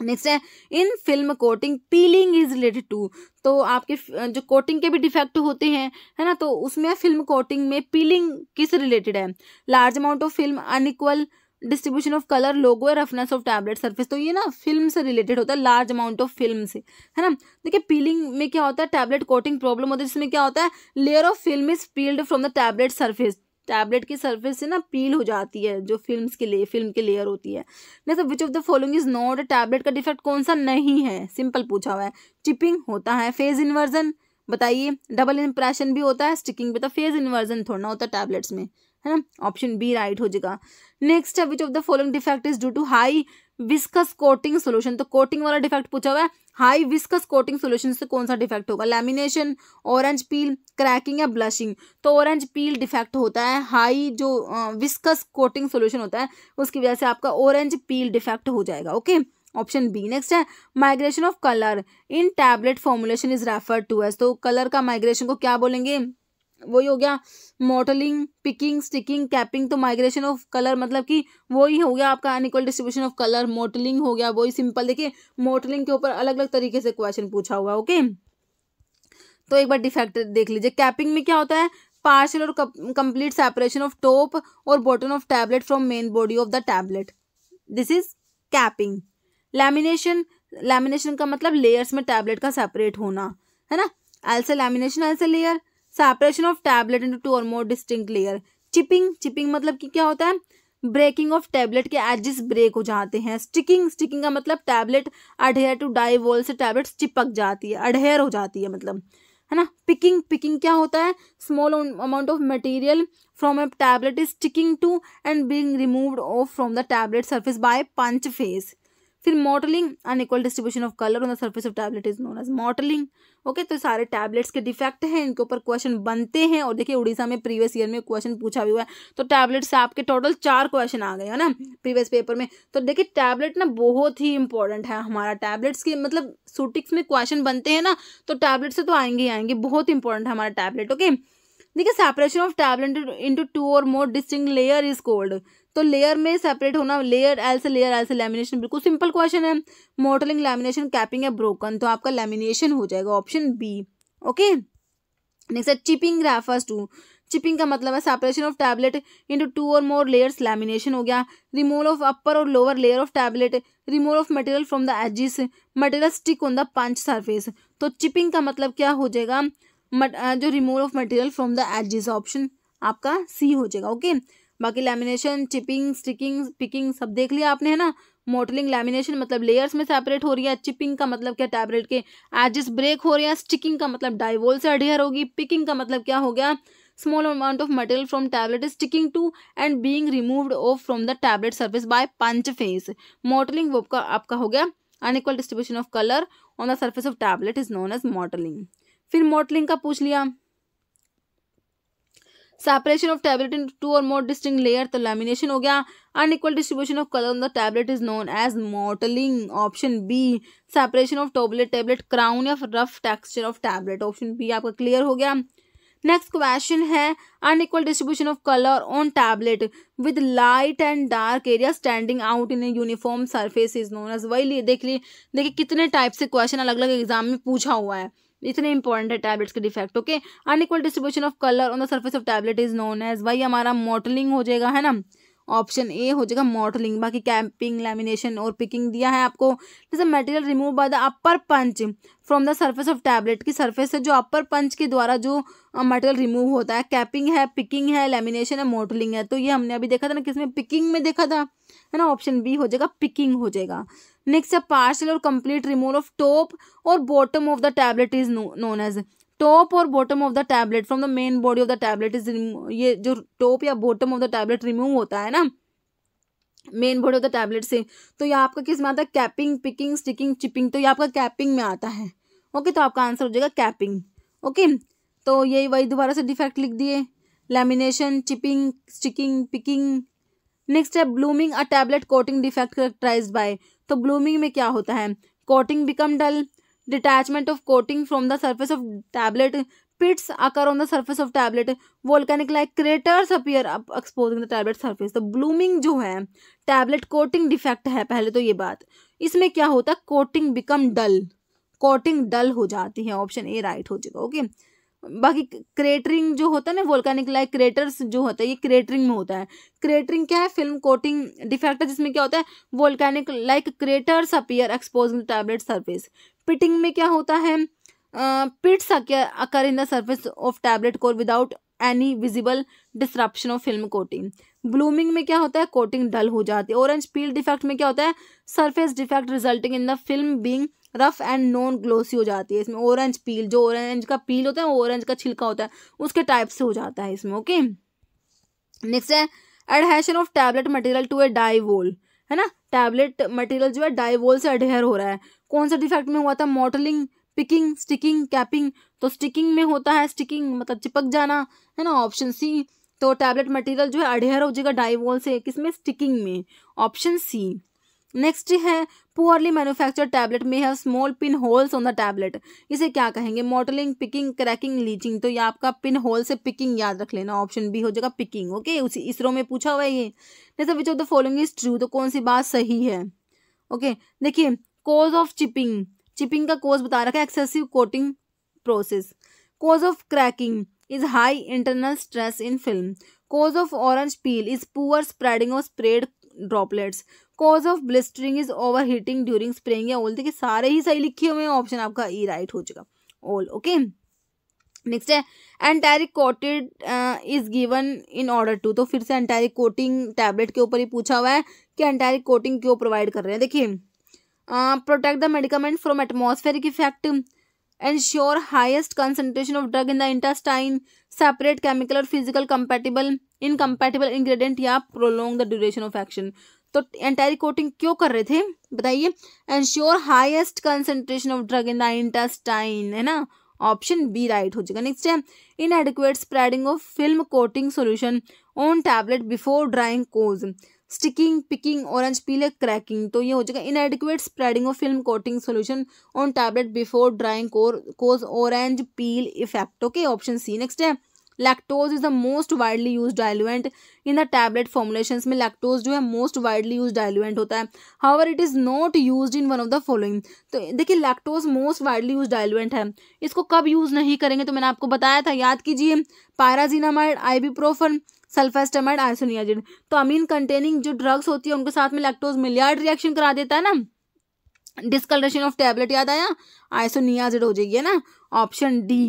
नेक्स्ट है in film coating peeling is related to तो आपके जो कोटिंग के भी डिफेक्ट होते हैं है ना तो उसमें फिल्म कोटिंग में पीलिंग किस रिलेटेड है large amount of film unequal distribution of colour logo roughness of tablet surface तो ये ना फिल्म से रिलेटेड होता है लार्ज अमाउंट ऑफ फिल्म से है ना देखिए पीलिंग में क्या होता है टैबलेट कोटिंग प्रॉब्लम होता है जिसमें क्या होता है layer of film is peeled from the tablet surface tablet की सरफेस से ना पील हो जाती है जो फिल्म के लिए फिल्म की लेयर होती है नहीं which of the following is not tablet का डिफेक्ट कौन सा नहीं है सिंपल पूछा हुआ है चिपिंग होता है फेज इन्वर्जन बताइए डबल इंप्रेशन भी होता है स्टिकिंग भी तो फेज इन्वर्जन थोड़ा होता है टैबलेट्स में है ना ऑप्शन बी राइट हो जाएगा नेक्स्ट है which of the following defect is due to high viscous coating solution तो कोटिंग वाला डिफेक्ट पूछा हुआ है हाई विस्कस कोटिंग सोल्यूशन से कौन सा डिफेक्ट होगा लेमिनेशन ऑरेंज पील क्रैकिंग या ब्लशिंग तो ऑरेंज पील डिफेक्ट होता है हाई जो विस्कस कोटिंग सोल्यूशन होता है उसकी वजह से आपका ऑरेंज पील डिफेक्ट हो जाएगा okay okay? Option B next है migration of colour in tablet formulation is refer to as तो कलर का माइग्रेशन को क्या बोलेंगे वही हो गया मॉडलिंग पिकिंग स्टिकिंग कैपिंग तो माइग्रेशन ऑफ कलर मतलब कि वही हो गया आपका unequal distribution of colour mottling हो गया वही सिंपल देखिए मॉडलिंग के ऊपर अलग अलग तरीके से क्वेश्चन पूछा हुआ ओके तो एक बार डिफेक्ट देख लीजिए कैपिंग में क्या होता है पार्शल और कंप्लीट सेपरेशन ऑफ टॉप और bottom of tablet from main body of the tablet this is capping lamination lamination का मतलब लेयर्स में टैबलेट का सेपरेट होना है ना else lamination else layer separation of tablet into two और more distinct layer chipping chipping मतलब कि क्या होता है ब्रेकिंग ऑफ टैबलेट के एजिस ब्रेक हो जाते हैं स्टिकिंग स्टिकिंग का मतलब tablet adhere to die wall से टैबलेट चिपक जाती है अडेयर हो जाती है मतलब है ना पिकिंग पिकिंग क्या होता है small amount of material from a tablet is sticking to and being removed off from the tablet surface by punch face फिर mottling and equal distribution of colour on the surface of tablet is known as mottling okay तो सारे टैबलेट्स के डिफेक्ट हैं इनके ऊपर क्वेश्चन बनते हैं और देखिए उड़ीसा में प्रीवियस ईयर में क्वेश्चन पूछा भी हुआ है तो टैबलेट से आपके टोटल चार क्वेश्चन आ गए है ना प्रीवियस पेपर में तो देखिए टैबलेट ना बहुत ही इंपॉर्टेंट है हमारा टैबलेट्स के मतलब सूटिक्स में क्वेश्चन बनते हैं ना तो टैबलेट से तो आएंगे ही आएंगे बहुत इंपॉर्टेंट है हमारा टैबलेट ओके देखिए separation of tablet into two और more distinct layer is called तो लेयर में सेपरेट होना लेयर एल से लेयर एल से लेमिनेशन बिल्कुल सिंपल क्वेश्चन है मॉडलिंग लेमिनेशन कैपिंग है ब्रोकन तो आपका लेमिनेशन हो जाएगा ऑप्शन बी ओके नेक्स्ट है चिपिंग रेफर्स टू चिपिंग का मतलब है separation of tablet into two और मोर लेयर्स लेमिनेशन हो गया रिमूवल ऑफ अपर और lower layer of tablet removal of material from the edges material stick on the punch surface तो चिपिंग का मतलब क्या हो जाएगा जो removal of material from the edges option आपका सी हो जाएगा ओके बाकी लेमिनेशन चिपिंग स्टिकिंग पिकिंग सब देख लिया आपने है ना मोटलिंग लेमिनेशन मतलब लेयर्स में सेपरेट हो रही है चिपिंग का मतलब क्या टैबलेट के एजिस ब्रेक हो रहे हैं स्टिकिंग का मतलब डाइवोल से अडेयर होगी पिकिंग का मतलब क्या हो गया small amount of material from tablet is sticking to and being removed off from the tablet surface by punch face mottling वो आपका हो गया unequal distribution of colour on the surface of tablet is known as mottling फिर मोटलिंग का पूछ लिया separation of tablet in two और मोर डिस्टिंग लेयर तो लेमिनेशन हो गया unequal distribution of colour on the tablet is known as mottling option B separation of tablet tablet crown या rough texture of tablet option B आपका क्लियर हो गया नेक्स्ट क्वेश्चन है unequal distribution of colour on tablet with light and dark area standing out in uniform surface is known as वही देख ली देखिए कितने टाइप से क्वेश्चन अलग अलग एग्जाम में पूछा हुआ है इतने इंपॉर्टेंट है टैबलेट्स के defect okay unequal distribution of colour on the surface of tablet is known as भाई हमारा मॉडलिंग हो जाएगा है ना ऑप्शन ए हो जाएगा मॉडलिंग बाकी कैंपिंग लेमिनेशन और पिकिंग दिया है आपको जैसे material remove by the upper punch from the surface of tablet की सरफेस है जो अपर पंच के द्वारा जो मटेरियल रिमूव होता है कैपिंग है पिकिंग है लेमिनेशन है मॉडलिंग है तो ये हमने अभी देखा था ना किसमें पिकिंग में देखा था है ना ऑप्शन बी हो जाएगा पिकिंग हो जाएगा नेक्स्ट है पार्शल और कंप्लीट रिमूवल ऑफ टॉप और bottom of the tablet is known as top और bottom of the tablet from the main body of the tablet is ये जो टॉप या bottom of the tablet remove होता है ना main body of the tablet से तो ये आपका किस में आता है कैपिंग पिकिंग स्टिकिंग चिपिंग तो ये आपका कैपिंग में आता है ओके तो आपका आंसर हो जाएगा कैपिंग ओके तो यही वही दोबारा से डिफेक्ट लिख दिए lamination chipping sticking picking next है blooming a tablet coating defect characterize by तो ब्लूमिंग में क्या होता है coating become dull detachment of coating from the surface of tablet pits occur on the surface of tablet volcanic like craters appear exposing the tablet surface तो ब्लूमिंग जो है टैबलेट कोटिंग डिफेक्ट है पहले तो ये बात इसमें क्या होता है coating become dull coating dull हो जाती है ऑप्शन ए राइट हो जाएगा ओके okay? बाकी क्रेटरिंग जो होता है ना वोल्कानिक लाइक क्रेटर्स जो होता है ये क्रेटरिंग में होता है क्रेटरिंग क्या है फिल्म कोटिंग डिफेक्ट है जिसमें क्या होता है volcanic like craters appear expose tablet surface pitting में क्या होता है pits occur in the surface of tablet core without any visible disruption of film coating blooming में क्या होता है कोटिंग डल हो जाती है ऑरेंज पील डिफेक्ट में क्या होता है surface defect resulting in the film being rough and non glossy हो जाती है इसमें ऑरेंज पील जो ऑरेंज का पील होता है वो ऑरेंज का छिलका होता है उसके टाइप से हो जाता है इसमें ओके नेक्स्ट है adhesion of tablet material to a wall है ना टैबलेट मटेरियल जो है डाइवोल से अडेयर हो रहा है कौन सा डिफेक्ट में हुआ था मॉडलिंग पिकिंग स्टिकिंग कैपिंग तो स्टिकिंग में होता है स्टिकिंग मतलब चिपक जाना है ना ऑप्शन सी तो टैबलेट मटेरियल जो है अडेयर हो जाएगा डाइवोल से किसमें स्टिकिंग में ऑप्शन सी नेक्स्ट है पुअरली मैन्युफैक्चर टैबलेट में है small pin holes on the tablet इसे क्या कहेंगे मॉडलिंग पिकिंग क्रैकिंग लीचिंग तो ये आपका पिन होल से पिकिंग याद रख लेना ऑप्शन बी हो जाएगा पिकिंग ओके उसी इसरो में पूछा हुआ है ये जैसे which of the following is true तो कौन सी बात सही है ओके देखिए कॉज ऑफ चिपिंग चिपिंग का कोज बता रखा है excessive coating process cause of cracking is high internal stress in film cause of orange peel is poor spreading of spread droplets cause of blistering is over heating during spraying या ओल देखिए सारे ही सही लिखे हुए हैं ऑप्शन आपका ई e राइट हो चुका ओल ओके नेक्स्ट है enteric coated is given in order to तो फिर से एंटेरिक कोटिंग टैबलेट के ऊपर ही पूछा हुआ है कि एंटेरिक कोटिंग क्यों प्रोवाइड कर रहे हैं देखिए protect the medicament from atmospheric effect ensure highest concentration of drug in the intestine separate chemical और फिजिकल कंपेटेबल इनकम्पेटेबल इंग्रेडिएंट या prolong the duration of action तो एंटायरी कोटिंग क्यों कर रहे थे बताइए ensure highest concentration of drug in the intestine है ना ऑप्शन बी राइट हो जाएगा नेक्स्ट है inadequate spreading of film coating solution on tablet before drying cause sticking picking orange peel cracking तो ये हो जाएगा adequate spreading of film coating solution on tablet before drying cause orange peel effect okay option C next है lactose is the most widely use diluent in the tablet formulation में लैक्टोज जो है मोस्ट वाइडली यूज डायलुएंट होता है however it is not use in one of the following तो देखिए lactose most widely use diluent है इसको कब यूज़ नहीं करेंगे तो मैंने आपको बताया था याद कीजिए पाराजीनामाइड प्रोफन सल्फेस्टमेड आइसोनियाजिड तो अमीन कंटेनिंग जो ड्रग्स होती है उनके साथ में लैक्टोज मिलियार्ड रिएक्शन करा देता है ना डिस्कलरेशन ऑफ टैबलेट याद आया आइसोनियाजिड हो जाएगी है ना ऑप्शन डी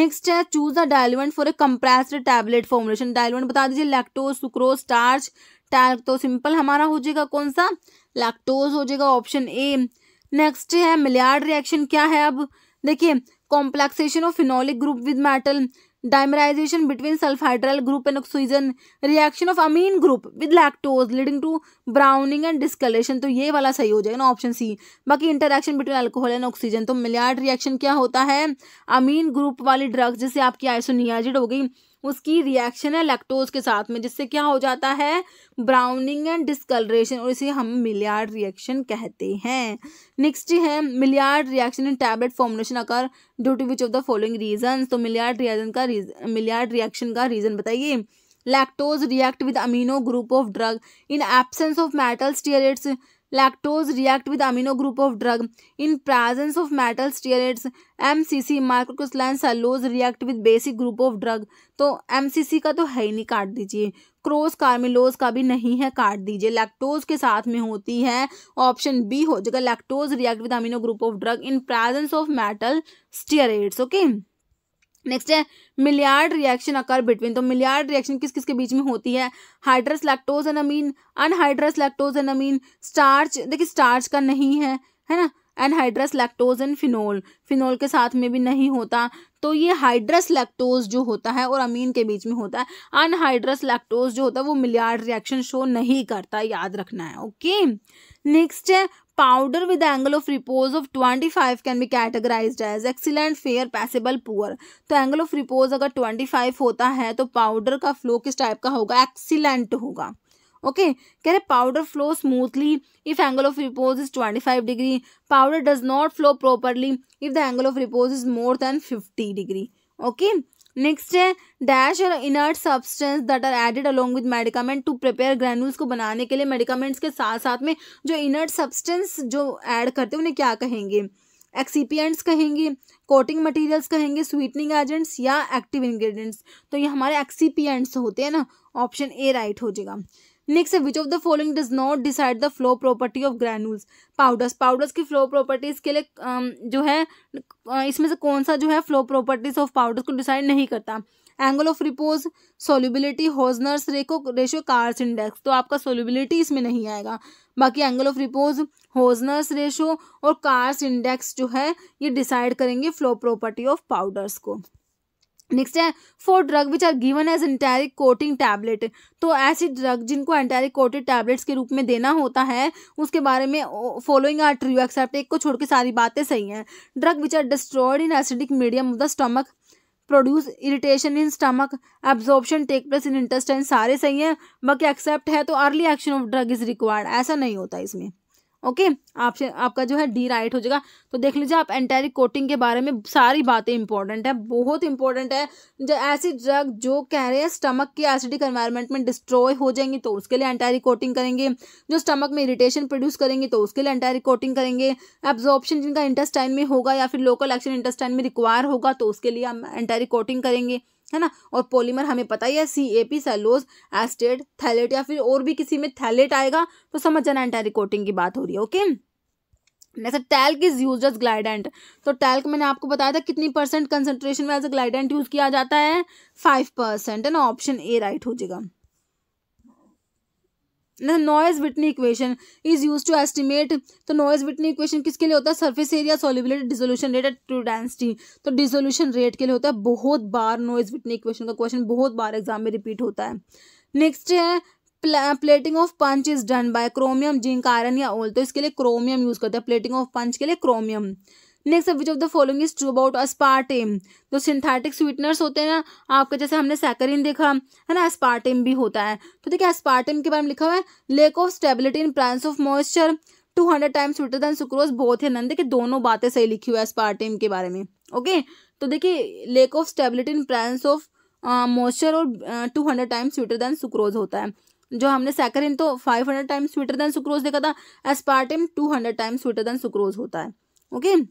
नेक्स्ट है choose the diluent for a compressed tablet formulation diluent बता दीजिए लैक्टोज सुक्रोज स्टार्च टैल तो सिंपल हमारा हो जाएगा कौन सा लैक्टोज हो जाएगा ऑप्शन ए नेक्स्ट है मिलियार्ड रिएक्शन क्या है अब देखिए complexation of phenolic group with metal dimerization between sulfhydryl group and oxygen reaction of amine group with lactose leading to browning and discoloration तो ये वाला सही हो जाएगा ना ऑप्शन सी बाकी interaction between alcohol and oxygen तो मिलियार्ड रिएक्शन क्या होता है अमीन ग्रुप वाली ड्रग्स जैसे आपकी आइसोनियाजिड हो गई उसकी रिएक्शन है लैक्टोज के साथ में जिससे क्या हो जाता है ब्राउनिंग एंड डिस्कलरेशन और इसे हम मिलियार्ड रिएक्शन कहते हैं नेक्स्ट है Maillard reaction in tablet formulation occur due to which of the following reason तो मिलियार्ड रिएक्शन का मिलियार्ड रिएक्शन का रीजन बताइए lactose react with amino group of drug in absence of metal stearates lactose react with amino group of drug in presence of metal stearates mcc microcrystalline cellulose react with basic group of drug तो mcc का तो है ही नहीं काट दीजिए क्रॉस कार्मिलोज का भी नहीं है काट दीजिए लैक्टोज के साथ में होती है ऑप्शन बी हो जाएगा lactose react with amino group of drug in presence of metal stearates okay okay? Next है मिलियार्ड रिएक्शन अकर बिटवीन तो मिलियार्ड रिएक्शन किस किस के बीच में होती है hydrous lactose and amine anhydrous lactose and amine starch देखिए स्टार्च का नहीं है है ना anhydrous lactose and phenol phenol के साथ में भी नहीं होता तो ये हाइड्रस लैक्टोज जो होता है और अमीन के बीच में होता है अनहाइड्रस लैक्टोज जो होता है वो मिलियार्ड रिएक्शन शो नहीं करता याद रखना है ओके नेक्स्ट है powder with angle of repose of twenty five can be categorize as excellent fair passable poor तो एंगल ऑफ रिपोज अगर ट्वेंटी फाइव होता है तो पाउडर का फ्लो किस टाइप का होगा एक्सीलेंट होगा ओके कह रहे powder flow smoothly if angle of repose is twenty five degree powder does not flow properly if the angle of repose is more than fifty degree okay next है डैश और inert substance that are added along with medicament to prepare granules को बनाने के लिए मेडिकामेंट्स के साथ साथ में जो इनर्ट सब्सटेंस जो ऐड करते हैं उन्हें क्या कहेंगे एक्सीपियंट्स कहेंगे कोटिंग मटेरियल्स कहेंगे स्वीटनिंग एजेंट्स या एक्टिव इंग्रेडिएंट्स तो ये हमारे एक्सीपियंट्स होते हैं ना ऑप्शन ए राइट हो जाएगा नेक्स्ट है which of the following does not decide the flow property of granules powders powders की फ्लो प्रॉपर्टीज के लिए um, जो है uh, इसमें से कौन सा जो है फ्लो प्रॉपर्टीज ऑफ पाउडर्स को डिसाइड नहीं करता angle of repose solubility Hausner's रेको रेशियो कार्स इंडेक्स तो आपका सोल्यूबिलिटी इसमें नहीं आएगा बाकी angle of repose Hausner's ratio और कार्स इंडेक्स जो है ये डिसाइड करेंगे फ्लो प्रॉपर्टी ऑफ पाउडर्स को नेक्स्ट है for drug which are given as enteric coating tablet तो ऐसी ड्रग जिनको एंटायरिक कोटेड टैबलेट्स के रूप में देना होता है उसके बारे में फॉलोइंग आर ट्रू एक्सेप्ट एक को छोड़ के सारी बातें सही हैं drug which are destroyed in acidic medium of the stomach produce irritation in stomach absorption take place in intestine सारे सही हैं बाकी एक्सेप्ट है तो early action of drug is required ऐसा नहीं होता इसमें ओके आपसे आपका जो है डी राइट हो जाएगा तो देख लीजिए आप एंटेरिक कोटिंग के बारे में सारी बातें इंपॉर्टेंट है बहुत इंपॉर्टेंट है जो ऐसी ड्रग जो कह रहे हैं स्टमक की एसिडिक एनवायरमेंट में डिस्ट्रॉय हो जाएंगी तो उसके लिए एंटेरिक कोटिंग करेंगे जो स्टमक में इरिटेशन प्रोड्यूस करेंगे तो उसके लिए एंटेरिक कोटिंग करेंगे एब्जॉर्प्शन जिनका इंटेस्टाइन में होगा या फिर लोकल एक्शन इंटेस्टाइन में रिक्वायर होगा तो उसके लिए हम एंटेरिक कोटिंग करेंगे है ना और पॉलीमर हमें पता ही है सी ए पी सेलोज एस्टेड थैलेट या फिर और भी किसी में थैलेट आएगा तो समझ जाना एंटारी कोटिंग की बात हो रही है ओके जैसे talc is use as glidant तो टैल्क मैंने आपको बताया था कितनी परसेंट कंसेंट्रेशन में एज ए ग्लाइडेंट यूज किया जाता है फाइव परसेंट है ना ऑप्शन ए राइट हो जाएगा Noyes Whitney equation is use to estimate तो नॉइज विटनी इक्वेशन किसके लिए होता है surface area solubility dissolution rate at to density तो डिजोल्यूशन रेट के लिए होता है बहुत बार नॉइज विटनी इक्वेशन का क्वेश्चन बहुत बार एग्जाम में रिपीट होता है नेक्स्ट है plating of punch is done by chromium zinc iron या ओल तो इसके लिए क्रोमियम यूज करते हैं प्लेटिंग ऑफ पंच के लिए chromium next which of the following is true about aspartame जो सिंथेटिक स्वीटनर्स होते हैं ना आपका जैसे हमने सैकरिन देखा है ना अस्पार्टेम भी होता है तो देखिए अस्पार्टेम के बारे में लिखा हुआ है lack of stability in plants of moisture two hundred times sweeter than sucrose बहुत ही नंद देखिए दोनों बातें सही लिखी हुई है अस्पार्टेम के बारे में ओके तो देखिए lack of stability in plants of moisture और two hundred times sweeter than sucrose होता है जो हमने सैकरिन तो five hundred times sweeter than sucrose देखा था aspartame two hundred times sweeter than sucrose होता है okay okay?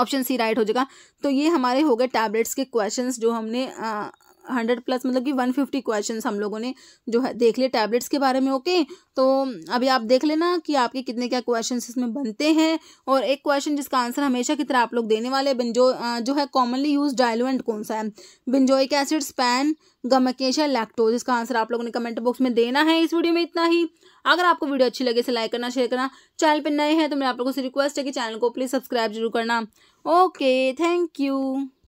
Option C right हो जाएगा तो ये हमारे हो गए टैबलेट्स के क्वेश्चंस जो हमने हंड्रेड प्लस मतलब कि वन फिफ्टी क्वेश्चन हम लोगों ने जो है देख लिए टैबलेट्स के बारे में ओके तो अभी आप देख लेना कि आपके कितने क्या क्वेश्चन इसमें बनते हैं और एक क्वेश्चन जिसका आंसर हमेशा की तरह आप लोग देने वाले बिंजो जो है कॉमनली यूज डायलोवेंट कौन सा है benzoic acid span gum acacia lactose इसका आंसर आप लोगों ने कमेंट बॉक्स में देना है इस वीडियो में इतना ही अगर आपको वीडियो अच्छी लगे इसे लाइक करना शेयर करना चैनल पर नए हैं तो मेरे आप लोगों से रिक्वेस्ट है कि चैनल को प्लीज़ सब्सक्राइब जरूर करना ओके थैंक यू